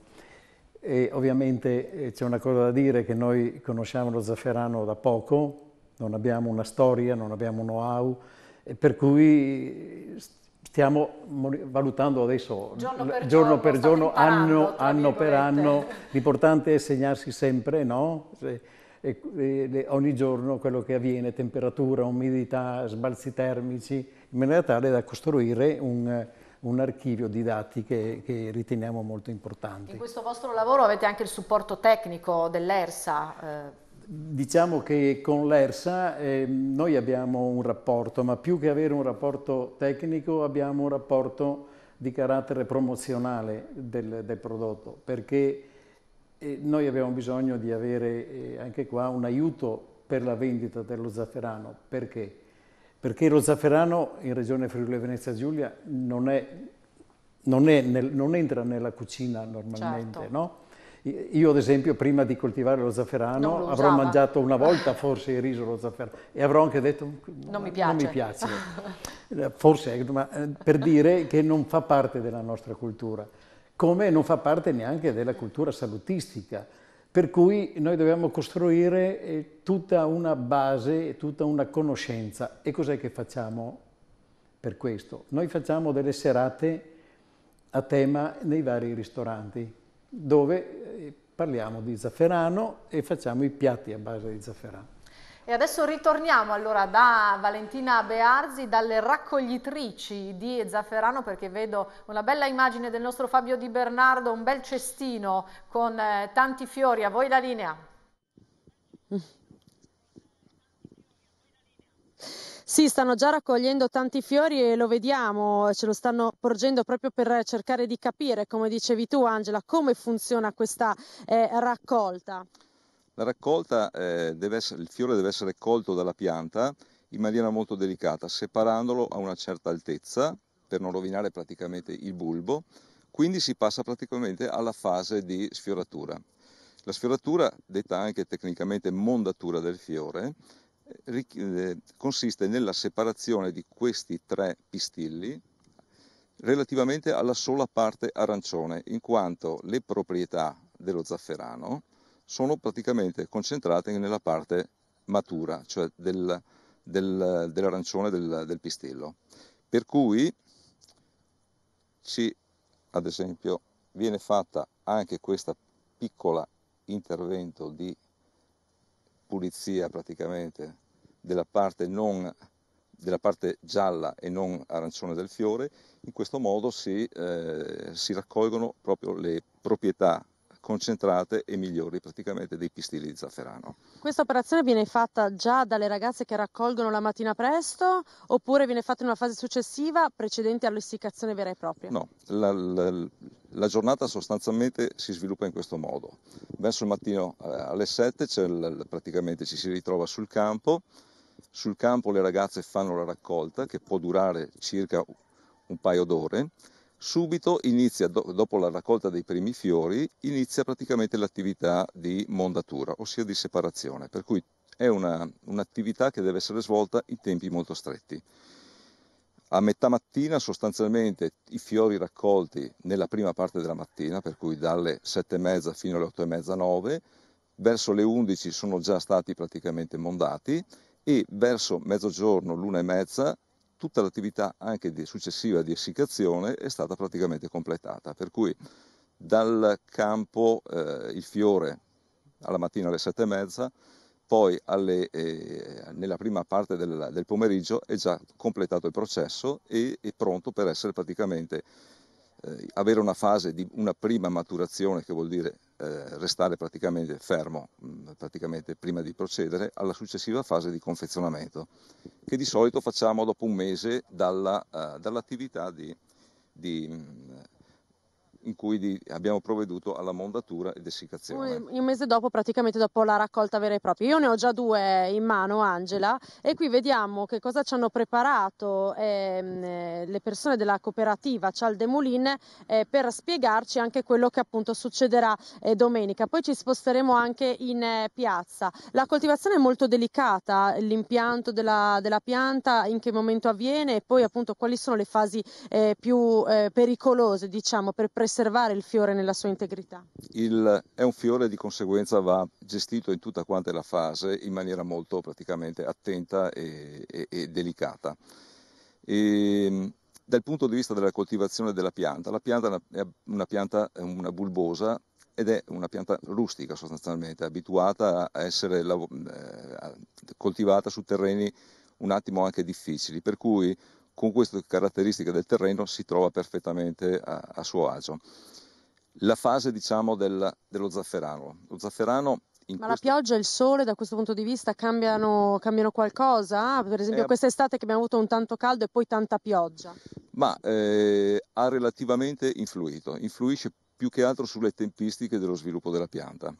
E ovviamente eh, c'è una cosa da dire che noi conosciamo lo zafferano da poco, non abbiamo una storia, non abbiamo un know-how, per cui stiamo valutando adesso giorno per giorno, giorno, per giorno anno, anno per anno, l'importante è segnarsi sempre, no? e, e, e, ogni giorno quello che avviene, temperatura, umidità, sbalzi termici, in maniera tale da costruire un, un archivio di dati che, che, riteniamo molto importante. In questo vostro lavoro avete anche il supporto tecnico dell'ERSA? Eh. Diciamo che con l'ERSA eh, noi abbiamo un rapporto, ma più che avere un rapporto tecnico abbiamo un rapporto di carattere promozionale del, del prodotto, perché eh, noi abbiamo bisogno di avere eh, anche qua un aiuto per la vendita dello zafferano. Perché? perché lo zafferano in regione Friuli Venezia Giulia non, è, non, è nel, non entra nella cucina normalmente, certo. no? Io ad esempio prima di coltivare lo zafferano lo avrò mangiato una volta forse il riso lo zafferano e avrò anche detto non mi piace, non mi piace. Eh, forse ma eh, per dire che non fa parte della nostra cultura, come non fa parte neanche della cultura salutistica. Per cui noi dobbiamo costruire eh, tutta una base, tutta una conoscenza. E cos'è che facciamo per questo? Noi facciamo delle serate a tema nei vari ristoranti, dove eh, parliamo di zafferano e facciamo i piatti a base di zafferano. E adesso ritorniamo allora da Valentina Bearzi, dalle raccoglitrici di Zafferano, perché vedo una bella immagine del nostro Fabio Di Bernardo, un bel cestino con eh, tanti fiori. A voi la linea. Sì, stanno già raccogliendo tanti fiori e lo vediamo, ce lo stanno porgendo proprio per cercare di capire, come dicevi tu Angela, come funziona questa eh, raccolta. La raccolta, eh, essere, il fiore deve essere colto dalla pianta in maniera molto delicata, separandolo a una certa altezza per non rovinare praticamente il bulbo, quindi si passa praticamente alla fase di sfioratura. La sfioratura, detta anche tecnicamente mondatura del fiore, eh, eh, consiste nella separazione di questi tre pistilli relativamente alla sola parte arancione, in quanto le proprietà dello zafferano sono praticamente concentrate nella parte matura, cioè del, del, dell'arancione del, del pistillo. Per cui ci, ad esempio, viene fatta anche questa piccola intervento di pulizia praticamente della parte, non, della parte gialla e non arancione del fiore, in questo modo si, eh, si raccolgono proprio le proprietà concentrate e migliori praticamente dei pistilli di zafferano. Questa operazione viene fatta già dalle ragazze che raccolgono la mattina presto oppure viene fatta in una fase successiva precedente all'essiccazione vera e propria? No, la, la, la giornata sostanzialmente si sviluppa in questo modo. Verso il mattino eh, alle 7 il, praticamente ci si ritrova sul campo, sul campo le ragazze fanno la raccolta che può durare circa un paio d'ore subito inizia, dopo la raccolta dei primi fiori, inizia praticamente l'attività di mondatura, ossia di separazione, per cui è una, un'attività che deve essere svolta in tempi molto stretti. A metà mattina sostanzialmente i fiori raccolti nella prima parte della mattina, per cui dalle 7.30 fino alle 8.30, 9, verso le 11 sono già stati praticamente mondati e verso mezzogiorno, l'una e mezza, tutta l'attività anche di, successiva di essiccazione è stata praticamente completata, per cui dal campo eh, il fiore alla mattina alle sette e mezza, poi alle, eh, nella prima parte del, del, pomeriggio è già completato il processo e è pronto per essere praticamente eh, avere una fase di una prima maturazione, che vuol dire eh, restare praticamente fermo, mh, mm, praticamente prima di procedere, alla successiva fase di confezionamento, che di solito facciamo dopo un mese dalla, eh, dall'attività di, di mh, mm, in cui abbiamo provveduto alla mondatura ed essiccazione. Un, un mese dopo, praticamente dopo la raccolta vera e propria. Io ne ho già due in mano, Angela, e qui vediamo che cosa ci hanno preparato ehm, eh, le persone della cooperativa Cialdemolin eh, per spiegarci anche quello che appunto succederà eh, domenica. Poi ci sposteremo anche in eh, piazza. La coltivazione è molto delicata, l'impianto della, della, pianta, in che momento avviene e poi appunto quali sono le fasi eh, più eh, pericolose, diciamo, per pressione preservare il fiore nella sua integrità? Il, è un fiore, di conseguenza va gestito in tutta quanta la fase in maniera molto praticamente attenta e, e, e delicata. E, ehm, dal punto di vista della coltivazione della pianta, la pianta è una pianta, una bulbosa ed è una pianta rustica sostanzialmente, abituata a essere eh, coltivata su terreni un attimo anche difficili, per cui con queste caratteristiche del terreno si trova perfettamente a, a suo agio. La fase diciamo, del, dello zafferano. Lo zafferano ma questo... la pioggia e il sole da questo punto di vista cambiano, cambiano qualcosa? Ah, per esempio eh, quest'estate che abbiamo avuto un tanto caldo e poi tanta pioggia. Ma eh, ha relativamente influito, influisce più che altro sulle tempistiche dello sviluppo della pianta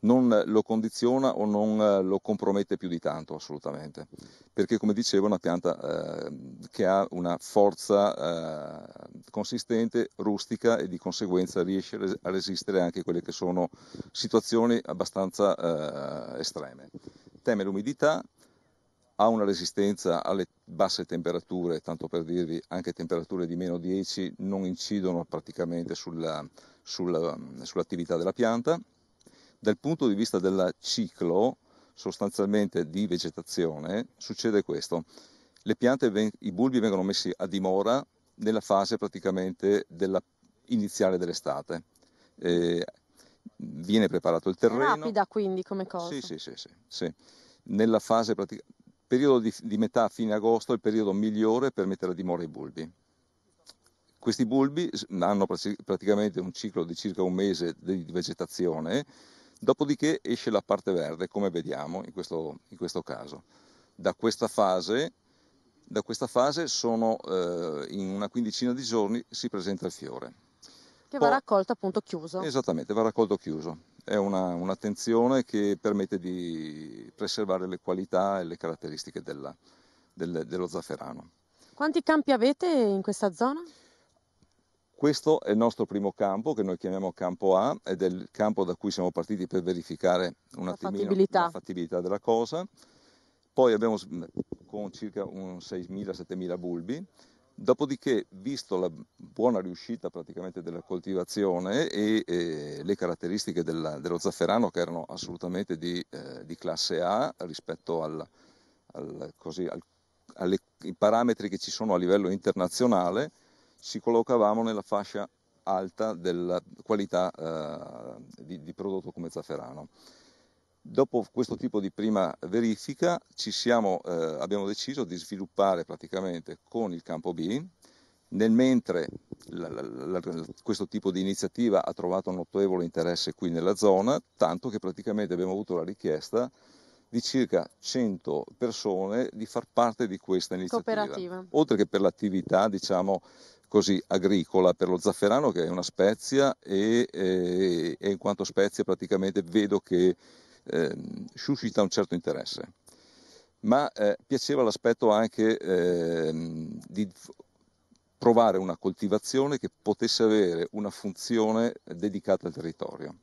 non lo condiziona o non eh, lo compromette più di tanto assolutamente, perché come dicevo è una pianta eh, che ha una forza eh, consistente, rustica e di conseguenza riesce a resistere anche a quelle che sono situazioni abbastanza eh, estreme. Teme l'umidità, ha una resistenza alle basse temperature, tanto per dirvi anche temperature di meno 10 non incidono praticamente sulla, sulla, sull'attività della pianta dal punto di vista del ciclo sostanzialmente di vegetazione succede questo. Piante, i bulbi vengono messi a dimora nella fase praticamente della, iniziale dell'estate. Eh, viene preparato il terreno. È rapida quindi come cosa? Sì, sì, sì. sì, sì. Nella fase pratica... periodo di, di metà fine agosto è il periodo migliore per mettere a dimora i bulbi. Questi bulbi hanno praticamente un ciclo di circa un mese di vegetazione Dopodiché esce la parte verde, come vediamo in questo, in questo caso. Da questa fase, da questa fase sono, eh, in una quindicina di giorni si presenta il fiore. Che va raccolto appunto chiuso. Esattamente, va raccolto chiuso. È una, un'attenzione che permette di preservare le qualità e le caratteristiche della, del, dello zafferano. Quanti campi avete in questa zona? Questo è il nostro primo campo che noi chiamiamo campo A ed è il campo da cui siamo partiti per verificare un la attimino fattibilità. la fattibilità della cosa. Poi abbiamo con circa 6.000-7.000 bulbi. Dopodiché, visto la buona riuscita praticamente della coltivazione e, e le caratteristiche della, dello zafferano che erano assolutamente di, eh, di classe A rispetto al, al, così, al, alle, ai parametri che ci sono a livello internazionale, ci collocavamo nella fascia alta della qualità eh, di, di, prodotto come zafferano. Dopo questo tipo di prima verifica siamo, eh, abbiamo deciso di sviluppare praticamente con il campo B, nel mentre la, la, la, questo tipo di iniziativa ha trovato notevole interesse qui nella zona, tanto che praticamente abbiamo avuto la richiesta di circa 100 persone di far parte di questa iniziativa. Oltre che per l'attività, diciamo, così agricola per lo zafferano che è una spezia e, e, e in quanto spezia praticamente vedo che eh, suscita un certo interesse. Ma eh, piaceva l'aspetto anche eh, di provare una coltivazione che potesse avere una funzione dedicata al territorio.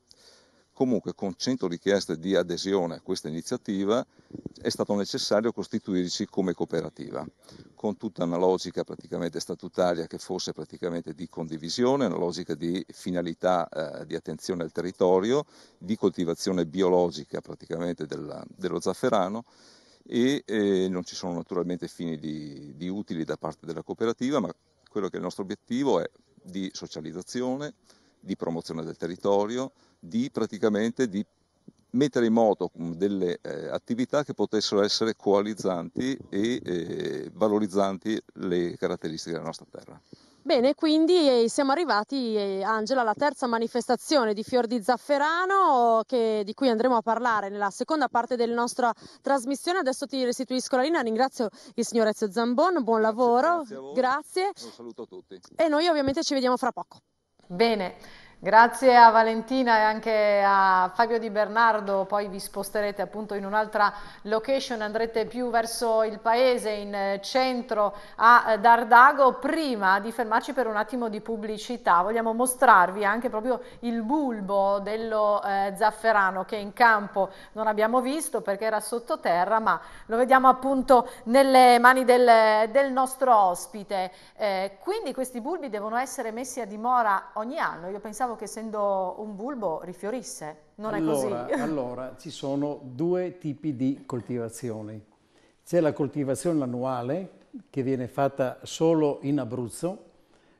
Comunque con 100 richieste di adesione a questa iniziativa è stato necessario costituirci come cooperativa, con tutta una logica praticamente statutaria che fosse praticamente di condivisione, una logica di finalità eh, di attenzione al territorio, di coltivazione biologica praticamente della, dello zafferano e eh, non ci sono naturalmente fini di, di utili da parte della cooperativa, ma quello che è il nostro obiettivo è di socializzazione, di promozione del territorio, di praticamente di mettere in moto mm, delle eh, attività che potessero essere coalizzanti e eh, valorizzanti le caratteristiche della nostra terra. Bene, quindi eh, siamo arrivati, eh, Angela, alla terza manifestazione di Fior di Zafferano, che, di cui andremo a parlare nella seconda parte della nostra trasmissione. Adesso ti restituisco la linea, ringrazio il signor Ezio Zambon, buon grazie, lavoro, grazie. grazie. Un saluto a tutti. E noi ovviamente ci vediamo fra poco. Bene. Grazie a Valentina e anche a Fabio Di Bernardo, poi vi sposterete appunto in un'altra location, andrete più verso il paese, in eh, centro a eh, Dardago. Prima di fermarci per un attimo di pubblicità, vogliamo mostrarvi anche proprio il bulbo dello eh, zafferano che in campo non abbiamo visto perché era sottoterra, ma lo vediamo appunto nelle mani del, del nostro ospite. Eh, quindi questi bulbi devono essere messi a dimora ogni anno. Io pensavo pensavo diciamo che essendo un bulbo rifiorisse, non allora, è così. allora, ci sono due tipi di coltivazioni. C'è la coltivazione annuale, che viene fatta solo in Abruzzo,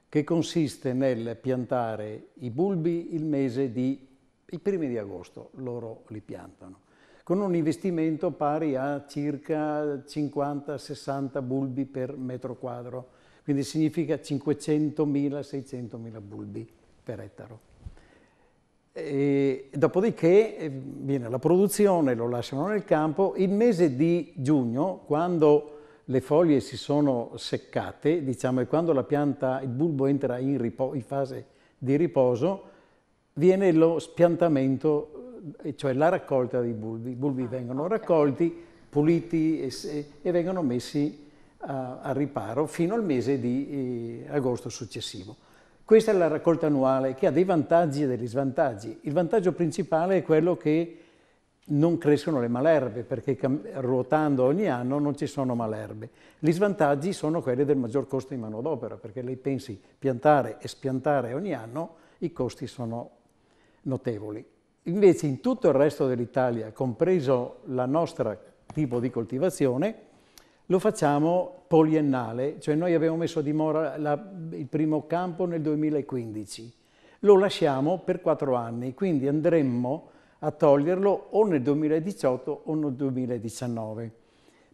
che consiste nel piantare i bulbi il mese di, i primi di agosto, loro li piantano, con un investimento pari a circa 50-60 bulbi per metro quadro, quindi significa 500.000-600.000 bulbi per ettaro. E dopodiché eh, viene la produzione, lo lasciano nel campo. Il mese di giugno, quando le foglie si sono seccate, diciamo, e quando la pianta, il bulbo entra in, riposo, in fase di riposo, viene lo spiantamento, eh, cioè la raccolta dei bulbi. I bulbi ah, vengono okay. raccolti, puliti e, e vengono messi al riparo fino al mese di eh, agosto successivo. Questa è la raccolta annuale che ha dei vantaggi e degli svantaggi. Il vantaggio principale è quello che non crescono le malerbe perché ruotando ogni anno non ci sono malerbe. Gli svantaggi sono quelli del maggior costo di manodopera perché lei pensi piantare e spiantare ogni anno i costi sono notevoli. Invece in tutto il resto dell'Italia, compreso la nostra tipo di coltivazione, lo facciamo poliennale, cioè noi abbiamo messo a dimora la, il primo campo nel 2015, lo lasciamo per quattro anni, quindi andremmo a toglierlo o nel 2018 o nel 2019.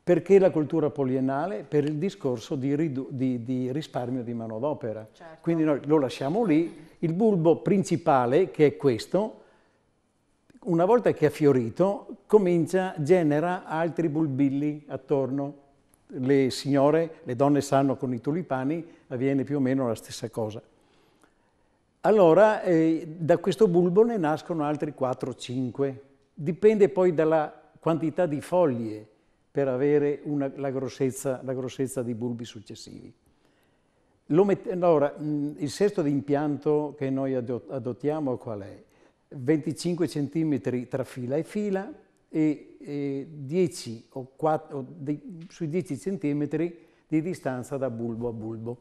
Perché la cultura poliennale? Per il discorso di, di, di risparmio di manodopera. Certo. Quindi noi lo lasciamo lì, il bulbo principale, che è questo, una volta che ha fiorito, comincia, genera altri bulbilli attorno le signore, le donne sanno con i tulipani, avviene più o meno la stessa cosa. Allora, eh, da questo bulbo ne nascono altri 4-5. Dipende poi dalla quantità di foglie per avere una, la, grossezza, la, grossezza, di bulbi successivi. Met, allora, mh, mm, il sesto di impianto che noi adottiamo qual è? 25 cm tra fila e fila e 10 o 4, sui 10 centimetri di distanza da bulbo a bulbo.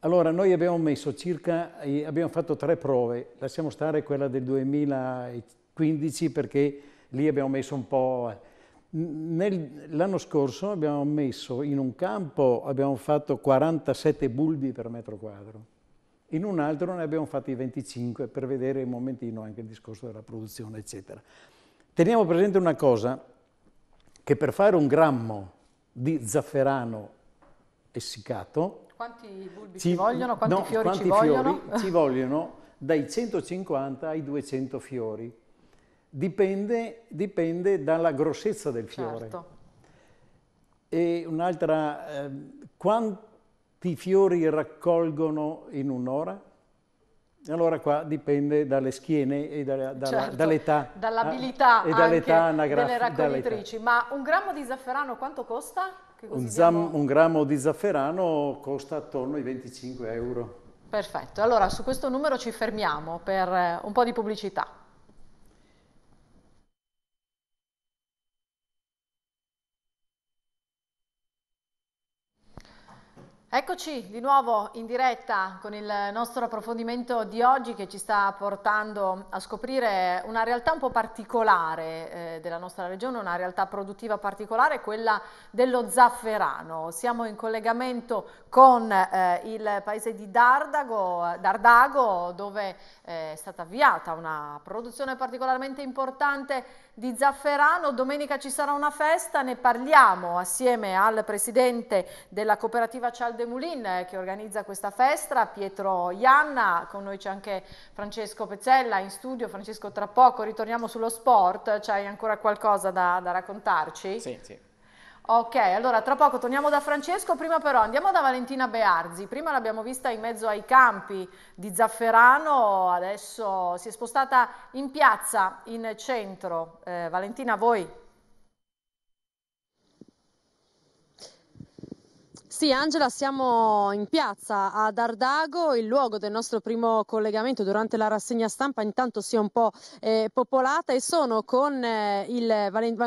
Allora noi abbiamo messo circa, eh, abbiamo fatto tre prove, lasciamo stare quella del 2015 perché lì abbiamo messo un po'... Eh. L'anno scorso abbiamo messo in un campo, abbiamo fatto 47 bulbi per metro quadro, in un altro ne abbiamo fatti 25 per vedere un momentino anche il discorso della produzione, eccetera. Teniamo presente una cosa, che per fare un grammo di zafferano essiccato... Quanti bulbi ci, ci vogliono? Quanti no, fiori quanti ci fiori vogliono? Ci vogliono dai 150 ai 200 fiori. Dipende, dipende dalla grossezza del fiore. Certo. E un'altra, eh, quanti fiori raccolgono in un'ora? Allora qua dipende dalle schiene e da, da, certo, dall'età. Dall'abilità ah, e dall'età delle raccoglitrici. Ma un grammo di zafferano quanto costa? Un, zam, un, grammo di zafferano costa attorno ai 25 euro. Perfetto, allora su questo numero ci fermiamo per eh, un po' di pubblicità. Eccoci di nuovo in diretta con il nostro approfondimento di oggi che ci sta portando a scoprire una realtà un po' particolare eh, della nostra regione, una realtà produttiva particolare, quella dello zafferano. Siamo in collegamento con eh, il paese di Dardago, Dardago dove eh, è stata avviata una produzione particolarmente importante di Zafferano, domenica ci sarà una festa, ne parliamo assieme al presidente della cooperativa Cialdemulin eh, che organizza questa festa, Pietro Ianna, con noi c'è anche Francesco Pezzella in studio, Francesco tra poco ritorniamo sullo sport, c'hai ancora qualcosa da, da raccontarci? Sì, sì. Ok, allora tra poco torniamo da Francesco, prima però andiamo da Valentina Bearzi, prima l'abbiamo vista in mezzo ai campi di Zafferano, adesso si è spostata in piazza, in centro. Eh, Valentina, voi? Sì, Angela, siamo in piazza ad Ardago, il luogo del nostro primo collegamento durante la rassegna stampa, intanto si è un po' eh, popolata e sono con, eh, il,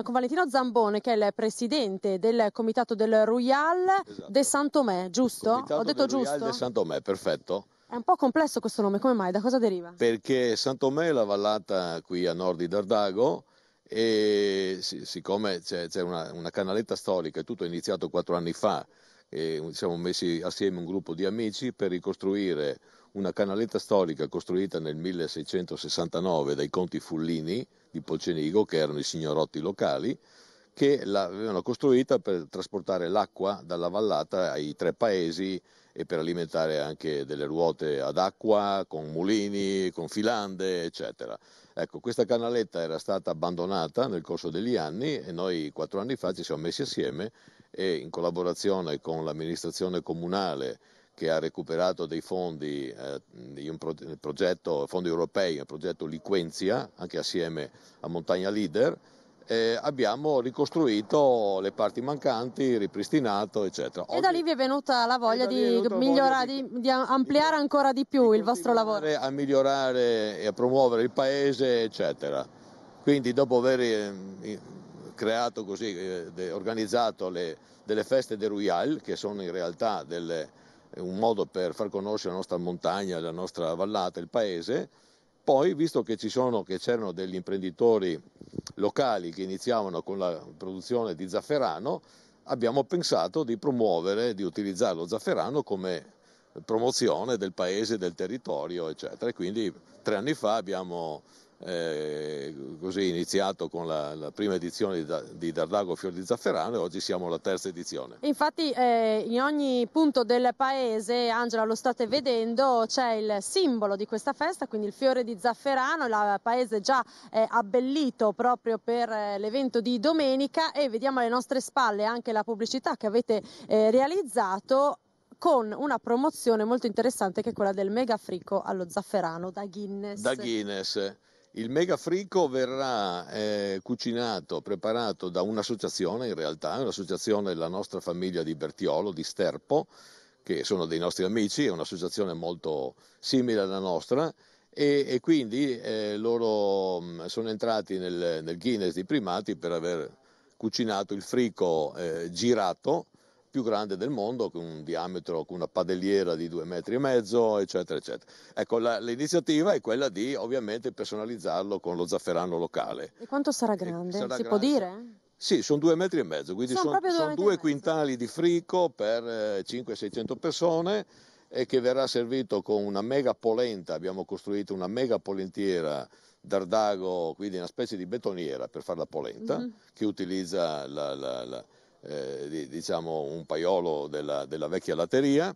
con, Valentino Zambone, che è il presidente del comitato del Royal esatto. de Santomè, giusto? Comitato Ho detto del giusto? Royal de Santomè, perfetto. È un po' complesso questo nome, come mai? Da cosa deriva? Perché Santomè è la vallata qui a nord di Dardago e siccome c'è, c'è una, una canaletta storica, tutto è iniziato quattro anni fa e siamo messi assieme un gruppo di amici per ricostruire una canaletta storica costruita nel 1669 dai conti Fullini di Pocenigo, che erano i signorotti locali, che l'avevano costruita per trasportare l'acqua dalla vallata ai tre paesi e per alimentare anche delle ruote ad acqua, con mulini, con filande, eccetera. Ecco, questa canaletta era stata abbandonata nel corso degli anni e noi quattro anni fa ci siamo messi assieme e in collaborazione con l'amministrazione comunale che ha recuperato dei fondi, eh, di un pro- progetto, fondi europei, il progetto Liquenzia, anche assieme a Montagna Leader, eh, abbiamo ricostruito le parti mancanti, ripristinato, eccetera. E da lì vi è venuta la voglia di migliorare, di, di, ampliare di, ancora di più il vostro lavoro. A migliorare e a promuovere il paese, eccetera. Quindi dopo aver eh, creato così, eh, organizzato le, delle feste de Royal, che sono in realtà delle, eh, un modo per far conoscere la nostra montagna, la nostra vallata, il paese. Poi, visto che, sono, che c'erano degli imprenditori locali che iniziavano con la produzione di zafferano, abbiamo pensato di promuovere, di utilizzare lo zafferano come promozione del paese, del territorio, eccetera. E quindi tre anni fa abbiamo eh, così iniziato con la, la prima edizione di, Dardago Fior di Zafferano e oggi siamo alla terza edizione. Infatti eh, in ogni punto del paese, Angela lo state vedendo, c'è il simbolo di questa festa, quindi il fiore di Zafferano, il paese già eh, abbellito proprio per eh, l'evento di domenica e vediamo alle nostre spalle anche la pubblicità che avete eh, realizzato con una promozione molto interessante che è quella del mega frico allo zafferano da Guinness. Da Guinness. Il mega frico verrà eh, cucinato, preparato da un'associazione in realtà, l'associazione della Nostra Famiglia di Bertiolo, di Sterpo, che sono dei nostri amici, è un'associazione molto simile alla nostra, e, e quindi eh, loro mh, mm, sono entrati nel, nel, Guinness dei primati per aver cucinato il frico eh, girato, più grande del mondo, con un diametro, con una padelliera di due metri e mezzo, eccetera, eccetera. Ecco, la, l'iniziativa è quella di ovviamente personalizzarlo con lo zafferano locale. E quanto sarà grande? Sarà si grande. può dire? Sì, sono due metri e mezzo, quindi sono, son, due, due quintali di frico per eh, 500-600 persone e che verrà servito con una mega polenta, abbiamo costruito una mega polentiera d'ardago, quindi una specie di betoniera per fare la polenta, mm-hmm. che utilizza la, la, la eh, diciamo un paiolo della, della vecchia latteria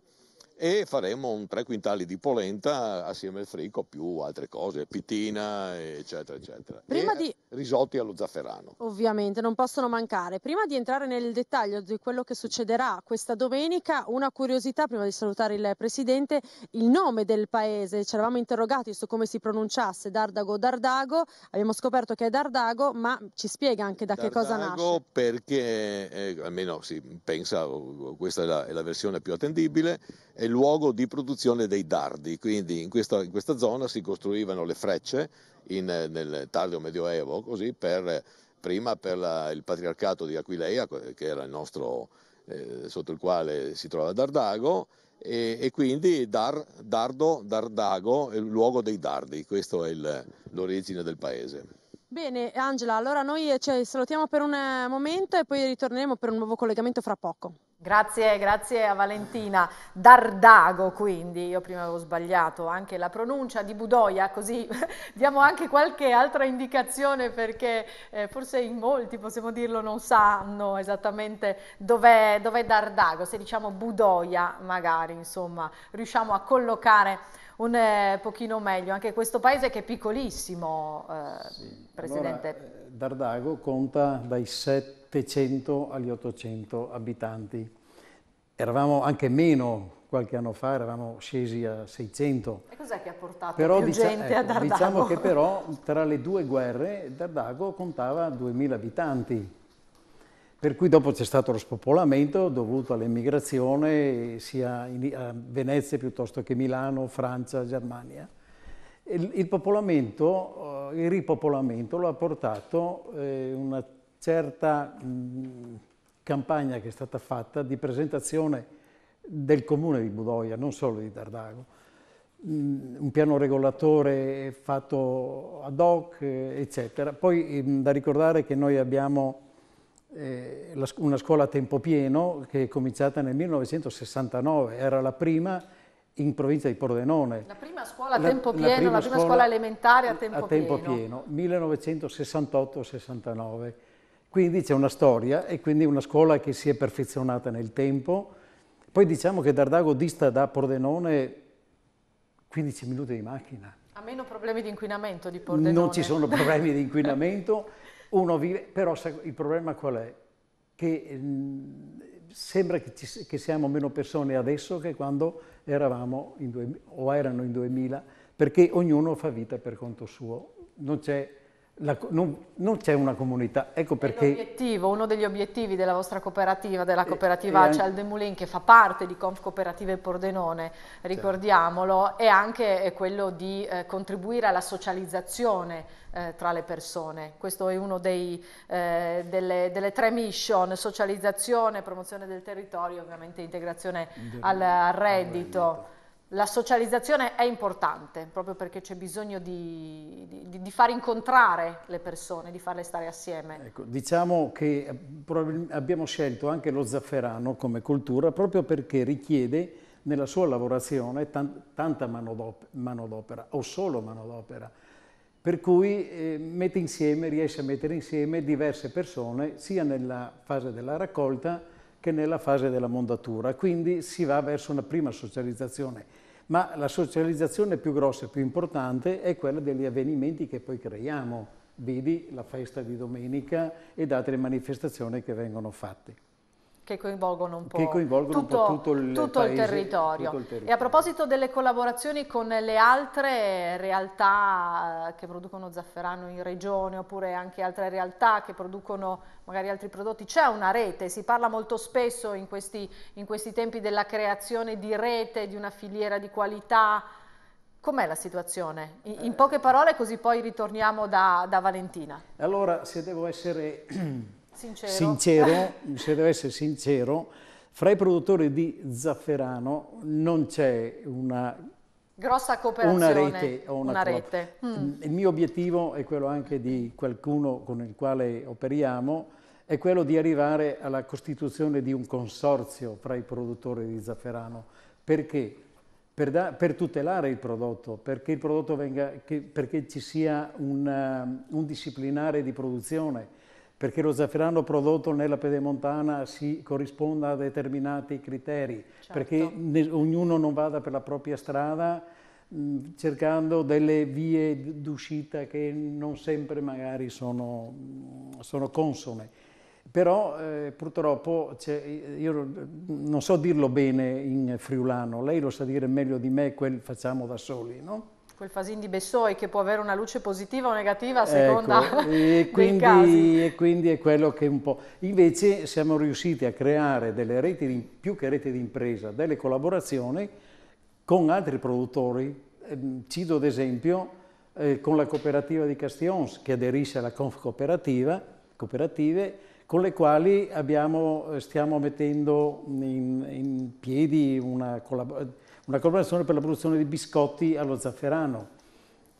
e faremo un tre quintali di polenta assieme al frico più altre cose, pitina eccetera eccetera. Prima e... di risotti allo zafferano. Ovviamente non possono mancare. Prima di entrare nel dettaglio di quello che succederà questa domenica, una curiosità prima di salutare il Presidente, il nome del paese, ci eravamo interrogati su come si pronunciasse Dardago Dardago, abbiamo scoperto che è Dardago, ma ci spiega anche da Dardago che cosa nasce. Dardago Perché, eh, almeno si pensa, questa è la, è la, versione più attendibile, è il luogo di produzione dei dardi, quindi in questa, in questa zona si costruivano le frecce in, nel tardo medioevo, così per, prima per la, il patriarcato di Aquileia, che era il nostro, eh, sotto il quale si trova Dardago, e, e quindi Dar, Dardo, Dardago il luogo dei dardi, questa è l'origine del paese. Bene, Angela, allora noi eh, ci cioè, salutiamo per un eh, momento e poi ritorneremo per un nuovo collegamento fra poco. Grazie, grazie a Valentina. Dardago quindi, io prima avevo sbagliato anche la pronuncia di Budoia, così diamo anche qualche altra indicazione perché eh, forse in molti, possiamo dirlo, non sanno esattamente dov'è dov Dardago, se diciamo Budoia magari, insomma, riusciamo a collocare un eh, pochino meglio anche questo paese che è piccolissimo, eh, sì. Presidente. Allora, eh, Dardago conta dai 700 agli 800 abitanti. Eravamo anche meno qualche anno fa, eravamo scesi a 600. E cos'è che ha portato però, più dicia- gente ecco, a diciamo Dardago? Diciamo che però tra le due guerre Dardago contava 2000 abitanti per cui dopo c'è stato lo spopolamento dovuto all'emigrazione sia in, a Venezia piuttosto che Milano, Francia, Germania. Il, il popolamento, eh, il ripopolamento lo ha portato eh, una certa mh, campagna che è stata fatta di presentazione del comune di Budoia, non solo di Dardago, un piano regolatore fatto ad hoc, eh, eccetera. Poi da ricordare che noi abbiamo eh, una scuola a tempo pieno che è cominciata nel 1969, era la prima in provincia di Pordenone. La prima scuola a tempo pieno, la prima, la prima scuola, scuola, elementare a tempo, a tempo pieno. pieno 1968-69. Quindi c'è una storia e quindi una scuola che si è perfezionata nel tempo. Poi diciamo che Dardago dista da Pordenone 15 minuti di macchina. Ha meno problemi di inquinamento di Pordenone. Non ci sono problemi di inquinamento. Uno vive, però il problema qual è? Che mm, sembra che, ci, che siamo meno persone adesso che quando eravamo in due, o erano in 2000, perché ognuno fa vita per conto suo, non c'è la, non, non c'è una comunità, ecco perché... uno degli obiettivi della vostra cooperativa, della cooperativa e, Cial de Moulin, che fa parte di Conf Cooperative Pordenone, ricordiamolo, certo. è anche quello di eh, contribuire alla socializzazione eh, tra le persone. Questo è uno dei, eh, delle, delle, tre mission, socializzazione, promozione del territorio, ovviamente integrazione al, al reddito la socializzazione è importante, proprio perché c'è bisogno di, di, di, far incontrare le persone, di farle stare assieme. Ecco, diciamo che eh, abbiamo scelto anche lo zafferano come cultura proprio perché richiede nella sua lavorazione tanta manodopera o solo manodopera, per cui eh, mette insieme, riesce a mettere insieme diverse persone sia nella fase della raccolta che nella fase della mondatura, quindi si va verso una prima socializzazione ma la socializzazione più grossa e più importante è quella degli avvenimenti che poi creiamo, vedi la festa di domenica ed altre manifestazioni che vengono fatte che coinvolgono un po', coinvolgono tutto, un po tutto, il tutto, paese, il tutto, il territorio. E a proposito delle collaborazioni con le altre realtà eh, che producono zafferano in regione oppure anche altre realtà che producono magari altri prodotti, c'è una rete, si parla molto spesso in questi, in questi tempi della creazione di rete, di una filiera di qualità, Com'è la situazione? In, in, eh. poche parole così poi ritorniamo da, da Valentina. Allora, se devo essere sincero, sincero se devo essere sincero, fra i produttori di zafferano non c'è una grossa cooperazione, una rete. Una una rete. Mm. mm. Il mio obiettivo è quello anche di qualcuno con il quale operiamo, è quello di arrivare alla costituzione di un consorzio fra i produttori di zafferano. Perché? Per, da, per tutelare il prodotto, perché, il prodotto venga, che, perché ci sia una, um, un disciplinare di produzione, perché lo zafferano prodotto nella pedemontana si corrisponda a determinati criteri, certo. perché ne, ognuno non vada per la propria strada mh, mm, cercando delle vie d'uscita che non sempre magari sono, mm, sono consone. Però eh, purtroppo, io non so dirlo bene in friulano, lei lo sa dire meglio di me, quel facciamo da soli, no? quel fasin di Bessoi che può avere una luce positiva o negativa a ecco, seconda ecco, e quindi, casi. E quindi è quello che un po'... Invece siamo riusciti a creare delle reti, di, più che reti di impresa, delle collaborazioni con altri produttori. Ehm, cito ad esempio eh, con la cooperativa di Castions che aderisce alla Conf Cooperativa, cooperative, con le quali abbiamo, eh, stiamo mettendo in, in piedi una collaborazione una collaborazione per la produzione di biscotti allo zafferano.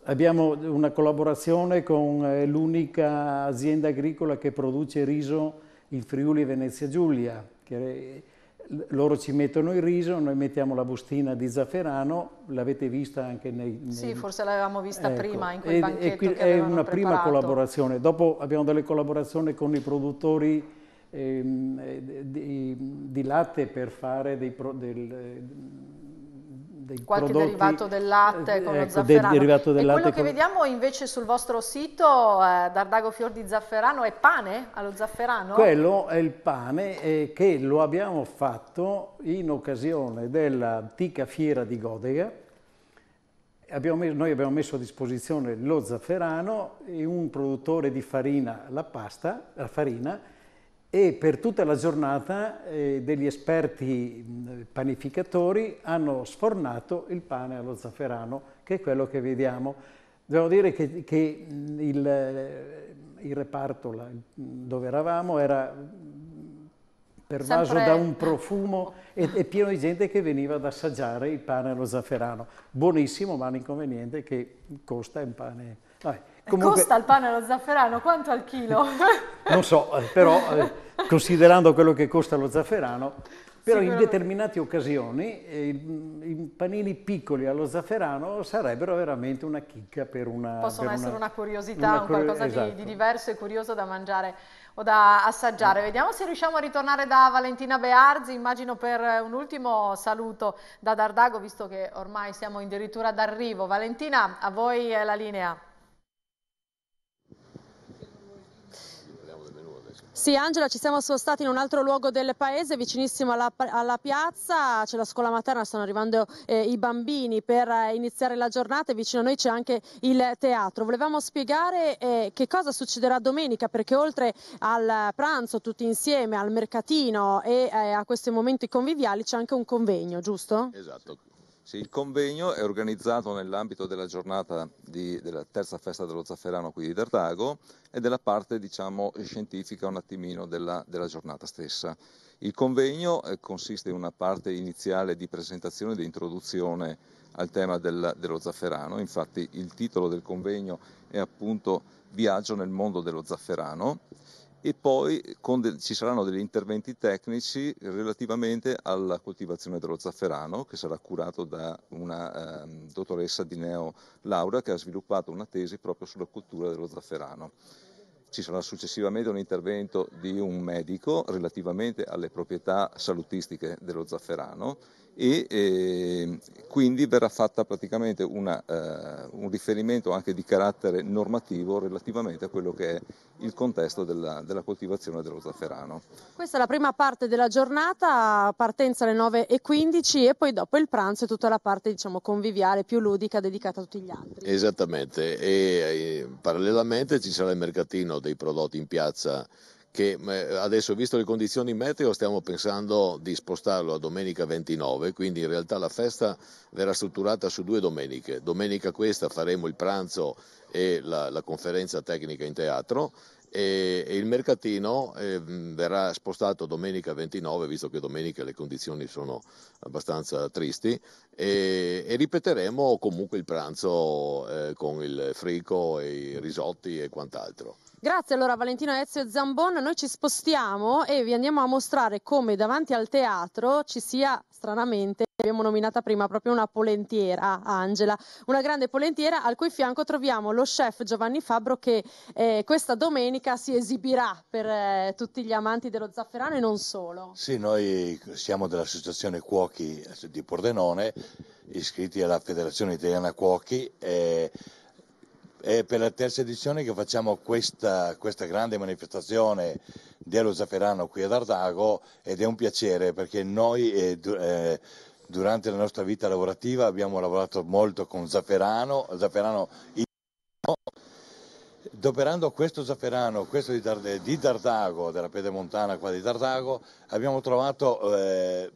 Abbiamo una collaborazione con eh, l'unica azienda agricola che produce riso in Friuli Venezia Giulia. Eh, loro ci mettono il riso, noi mettiamo la bustina di zafferano, l'avete vista anche nei, nei... Sì, forse l'avevamo vista ecco. prima in quel banchetto e, qui, È una preparato. prima collaborazione. Dopo abbiamo delle collaborazioni con i produttori ehm, eh, di, di, latte per fare dei... Pro, del, dei Qualche prodotti, derivato del latte con ecco, lo zafferano. derivato del e quello che con... vediamo invece sul vostro sito, eh, Dardago Fior di Zafferano, è pane allo zafferano? Quello è il pane eh, che lo abbiamo fatto in occasione dell'antica fiera di Godega. Abbiamo messo, noi abbiamo messo a disposizione lo zafferano e un produttore di farina, la pasta, la farina, e per tutta la giornata eh, degli esperti panificatori hanno sfornato il pane allo zafferano, che è quello che vediamo. Devo dire che, che il, eh, il, reparto là, dove eravamo era pervaso Sempre... da un profumo e, e, pieno di gente che veniva ad assaggiare il pane allo zafferano. Buonissimo, ma l'inconveniente è che costa un pane... Vabbè. Comunque, Costa il pane allo zafferano quanto al chilo? non so, eh, però eh, considerando quello che costa lo zafferano, però in determinate occasioni eh, i panini piccoli allo zafferano sarebbero veramente una chicca per una... Possono per essere una, una curiosità, una un qualcosa esatto. di, di, diverso e curioso da mangiare o da assaggiare. No. Vediamo se riusciamo a ritornare da Valentina Bearzi, immagino per eh, un ultimo saluto da Dardago, visto che ormai siamo addirittura d'arrivo. Valentina, a voi la linea. Sì Angela, ci siamo spostati in un altro luogo del paese, vicinissimo alla, alla piazza, c'è la scuola materna, stanno arrivando eh, i bambini per eh, iniziare la giornata e vicino a noi c'è anche il teatro. Volevamo spiegare eh, che cosa succederà domenica perché oltre al pranzo tutti insieme, al mercatino e eh, a questi momenti conviviali c'è anche un convegno, giusto? Esatto, sì, il convegno è organizzato nell'ambito della giornata di, della terza festa dello zafferano qui di Derdago e della parte diciamo, scientifica un attimino della, della giornata stessa. Il convegno eh, consiste in una parte iniziale di presentazione e di introduzione al tema del, dello zafferano, infatti il titolo del convegno è appunto Viaggio nel mondo dello zafferano e poi de- ci saranno degli interventi tecnici relativamente alla coltivazione dello zafferano che sarà curato da una eh, dottoressa di Neo Laura che ha sviluppato una tesi proprio sulla cultura dello zafferano. Ci sarà successivamente un intervento di un medico relativamente alle proprietà salutistiche dello zafferano e eh, quindi verrà fatta praticamente una, eh, un riferimento anche di carattere normativo relativamente a quello che è il contesto della, della, coltivazione dello zafferano. Questa è la prima parte della giornata, partenza alle 9.15 e poi dopo il pranzo e tutta la parte diciamo, conviviale più ludica dedicata a tutti gli altri. Esattamente e, e eh, parallelamente ci sarà il mercatino dei prodotti in piazza che adesso visto le condizioni meteo stiamo pensando di spostarlo a domenica 29, quindi in realtà la festa verrà strutturata su due domeniche. Domenica questa faremo il pranzo e la, la conferenza tecnica in teatro e, e il mercatino eh, verrà spostato domenica 29, visto che domenica le condizioni sono abbastanza tristi, e, e ripeteremo comunque il pranzo eh, con il frico e i risotti e quant'altro. Grazie allora Valentino Ezio Zambon, noi ci spostiamo e vi andiamo a mostrare come davanti al teatro ci sia stranamente abbiamo nominata prima proprio una polentiera, Angela, una grande polentiera al cui fianco troviamo lo chef Giovanni Fabbro che eh, questa domenica si esibirà per eh, tutti gli amanti dello zafferano e non solo. Sì, noi siamo dell'associazione Cuochi di Pordenone, iscritti alla Federazione Italiana Cuochi. Eh, è per la terza edizione che facciamo questa, questa grande manifestazione dello Zafferano qui ad Artago ed è un piacere perché noi eh, eh, durante la nostra vita lavorativa abbiamo lavorato molto con Zafferano, Zafferano italiano, Doperando questo zafferano, questo di, Dar- di Dardago, della Piedemontana qua di Dardago, abbiamo trovato eh,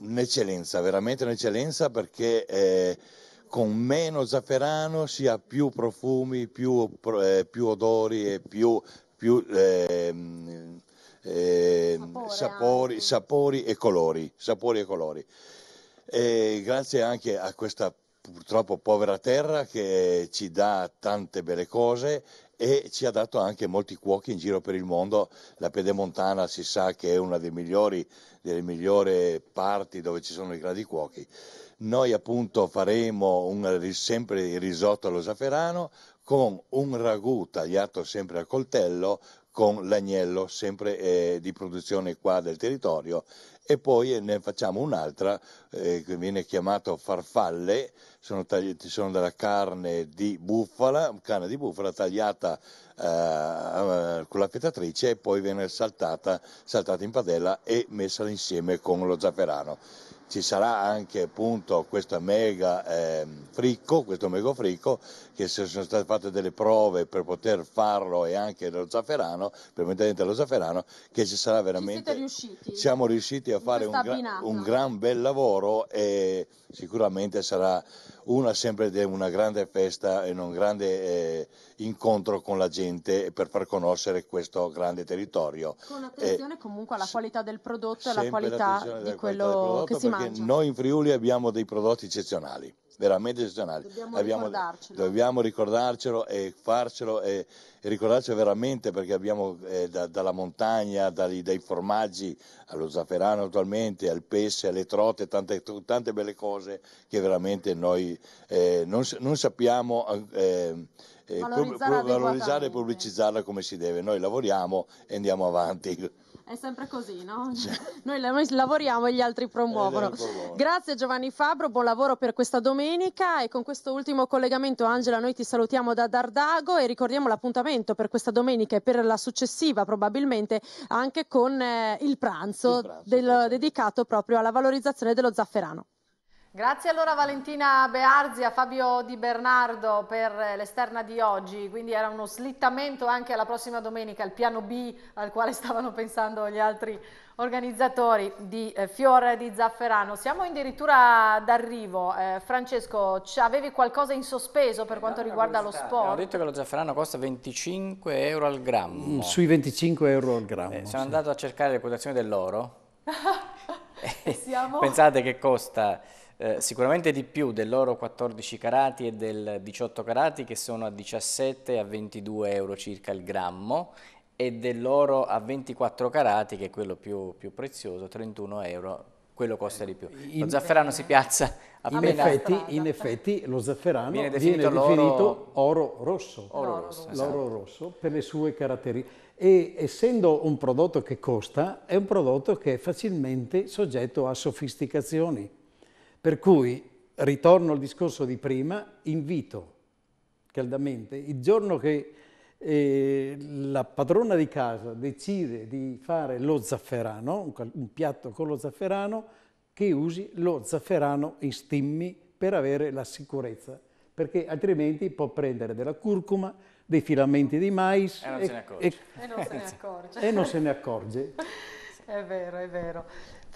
un'eccellenza, veramente un'eccellenza perché eh, con meno zafferano si ha più profumi, più, eh, più odori e più, più eh, eh, sapori, sapori, e colori. Sapori e colori. E grazie anche a questa purtroppo povera terra che ci dà tante belle cose e ci ha dato anche molti cuochi in giro per il mondo. La Pedemontana si sa che è una delle migliori, delle migliori parti dove ci sono i grandi cuochi. Noi appunto faremo un, sempre il risotto allo zafferano con un ragù tagliato sempre a coltello con l'agnello sempre eh, di produzione qua del territorio e poi eh, ne facciamo un'altra eh, che viene chiamata farfalle, sono, tagli- sono della carne di bufala, carne di bufala tagliata eh, eh con la fiatatrice e poi viene saltata, saltata in padella e messa insieme con lo zafferano ci sarà anche appunto questo mega eh, fricco, questo mega fricco, che sono state fatte delle prove per poter farlo e anche lo Zafferano, permettendo mettere allo Zafferano, che ci sarà veramente... Ci riusciti siamo riusciti a fare un, gra- un gran bel lavoro e sicuramente sarà una sempre di una grande festa e un grande eh, incontro con la gente per far conoscere questo grande territorio. Con eh, attenzione e comunque alla qualità del prodotto e alla qualità di quello qualità che si mangia. Noi in Friuli abbiamo dei prodotti eccezionali veramente eccezionale. Dobbiamo, abbiamo, ricordarcelo. dobbiamo ricordarcelo e farcelo e, e ricordarcelo veramente perché abbiamo eh, da, dalla montagna, dai, dai, formaggi allo zafferano attualmente, al pesce, alle trote, tante, tante belle cose che veramente noi eh, non, non, sappiamo. Eh, ehm, eh valorizzare, valorizzare e pubblicizzarla come si deve. Noi lavoriamo e andiamo avanti. È sempre così, no? Noi, noi, lavoriamo e gli altri promuovono. Grazie Giovanni Fabro, buon lavoro per questa domenica e con questo ultimo collegamento Angela noi ti salutiamo da Dardago e ricordiamo l'appuntamento per questa domenica e per la successiva probabilmente anche con eh, il pranzo, il pranzo del, esatto. dedicato proprio alla valorizzazione dello zafferano. Grazie allora Valentina Bearzi a Fabio Di Bernardo per l'esterna di oggi, quindi era uno slittamento anche alla prossima domenica, il piano B al quale stavano pensando gli altri organizzatori di eh, Fiore di Zafferano. Siamo addirittura d'arrivo, eh, Francesco, avevi qualcosa in sospeso per eh, quanto riguarda lo sport? Ho detto che lo Zafferano costa 25 euro al grammo. Mm, sui 25 euro al grammo. Eh, sono sì. andato a cercare le quotazioni dell'oro. Eh, pensate che costa... Eh, sicuramente di più dell'oro 14 carati e del 18 carati che sono a 17 a 22 euro circa il grammo e dell'oro a 24 carati che è quello più, più prezioso 31 euro quello costa di più. lo zafferano si piazza appena... In effetti, in effetti lo zafferano viene definito, viene definito oro rosso. Oro rosso, esatto. rosso per le sue caratteristiche. E essendo un prodotto che costa, è un prodotto che è facilmente soggetto a sofisticazioni. Per cui, ritorno al discorso di prima, invito caldamente, il giorno che eh, la padrona di casa decide di fare lo zafferano, un, un piatto con lo zafferano, che usi lo zafferano in stimmi per avere la sicurezza, perché altrimenti può prendere della curcuma, dei filamenti di mais e non, e, e, e non se ne accorge. E non se ne accorge. È vero, è vero.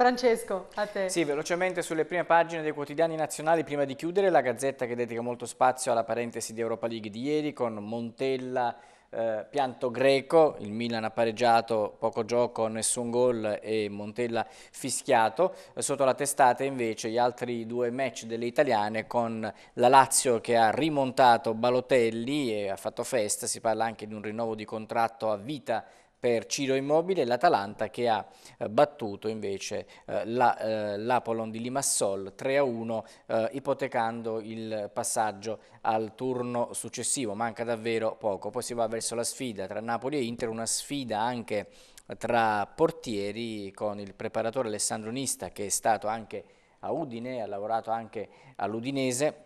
Francesco, a te. Sì, velocemente sulle prime pagine dei quotidiani nazionali, prima di chiudere, la Gazzetta che dedica molto spazio alla parentesi di Europa League di ieri con Montella, eh, pianto greco, il Milan ha pareggiato, poco gioco, nessun gol e Montella fischiato. Eh, sotto la testata invece gli altri due match delle italiane con la Lazio che ha rimontato Balotelli e ha fatto festa, si parla anche di un rinnovo di contratto a vita per Ciro Immobile, l'Atalanta che ha eh, battuto invece eh, eh l'Apolon eh, di Limassol 3-1 eh, ipotecando il passaggio al turno successivo, manca davvero poco, poi si va verso la sfida tra Napoli e Inter, una sfida anche tra portieri con il preparatore Alessandro Nista che è stato anche a Udine, ha lavorato anche all'Udinese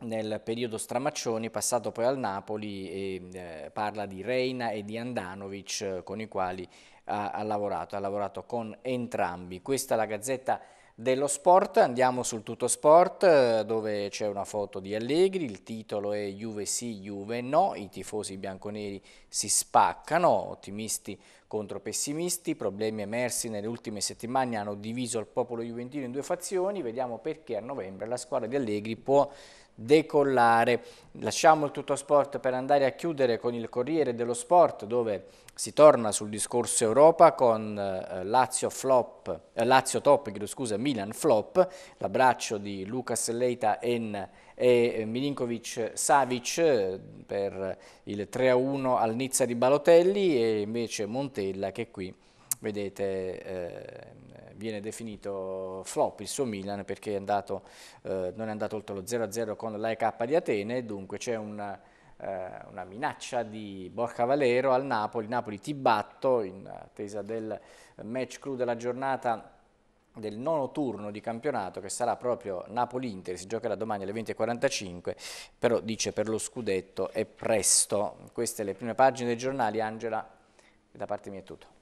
nel periodo Stramaccioni, passato poi al Napoli, e, eh, parla di Reina e di Andanovic eh, con i quali ha, ha, lavorato, ha lavorato con entrambi. Questa è la Gazzetta dello Sport, andiamo sul Tutto Sport eh, dove c'è una foto di Allegri, il titolo è Juve sì, Juve no, i tifosi bianconeri si spaccano, ottimisti contro pessimisti, problemi emersi nelle ultime settimane hanno diviso il popolo juventino in due fazioni, vediamo perché a novembre la squadra di Allegri può decollare. Lasciamo il tutto sport per andare a chiudere con il Corriere dello Sport dove si torna sul discorso Europa con eh, Lazio, flop, eh, Lazio top, scusa, Milan flop, l'abbraccio di Lucas Leita en, e eh, Milinkovic Savic eh, per il 3-1 al Nizza di Balotelli e invece Montella che qui vedete eh, viene definito flop il suo Milan perché è andato, eh, non è andato oltre lo 0-0 con l'AEK di Atene, dunque c'è una, eh, una, minaccia di Borca Valero al Napoli, Napoli ti batto in attesa del match clou della giornata del nono turno di campionato che sarà proprio Napoli-Inter, si giocherà domani alle 20.45, però dice per lo scudetto è presto. Queste le prime pagine dei giornali, Angela, da parte mia è tutto.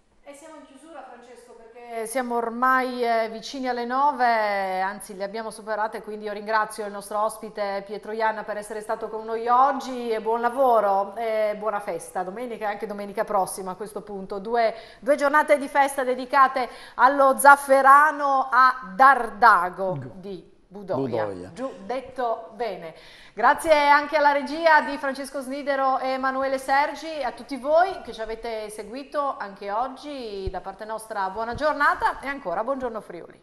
Eh, siamo ormai eh, vicini alle nove, anzi le abbiamo superate, quindi io ringrazio il nostro ospite Pietro Ianna per essere stato con noi oggi e buon lavoro e buona festa, domenica e anche domenica prossima a questo punto. Due, due giornate di festa dedicate allo zafferano a Dardago di Budoia. Budoia. Giù detto bene. Grazie anche alla regia di Francesco Snidero e Emanuele Sergi, a tutti voi che ci avete seguito anche oggi. Da parte nostra buona giornata e ancora buongiorno Friuli.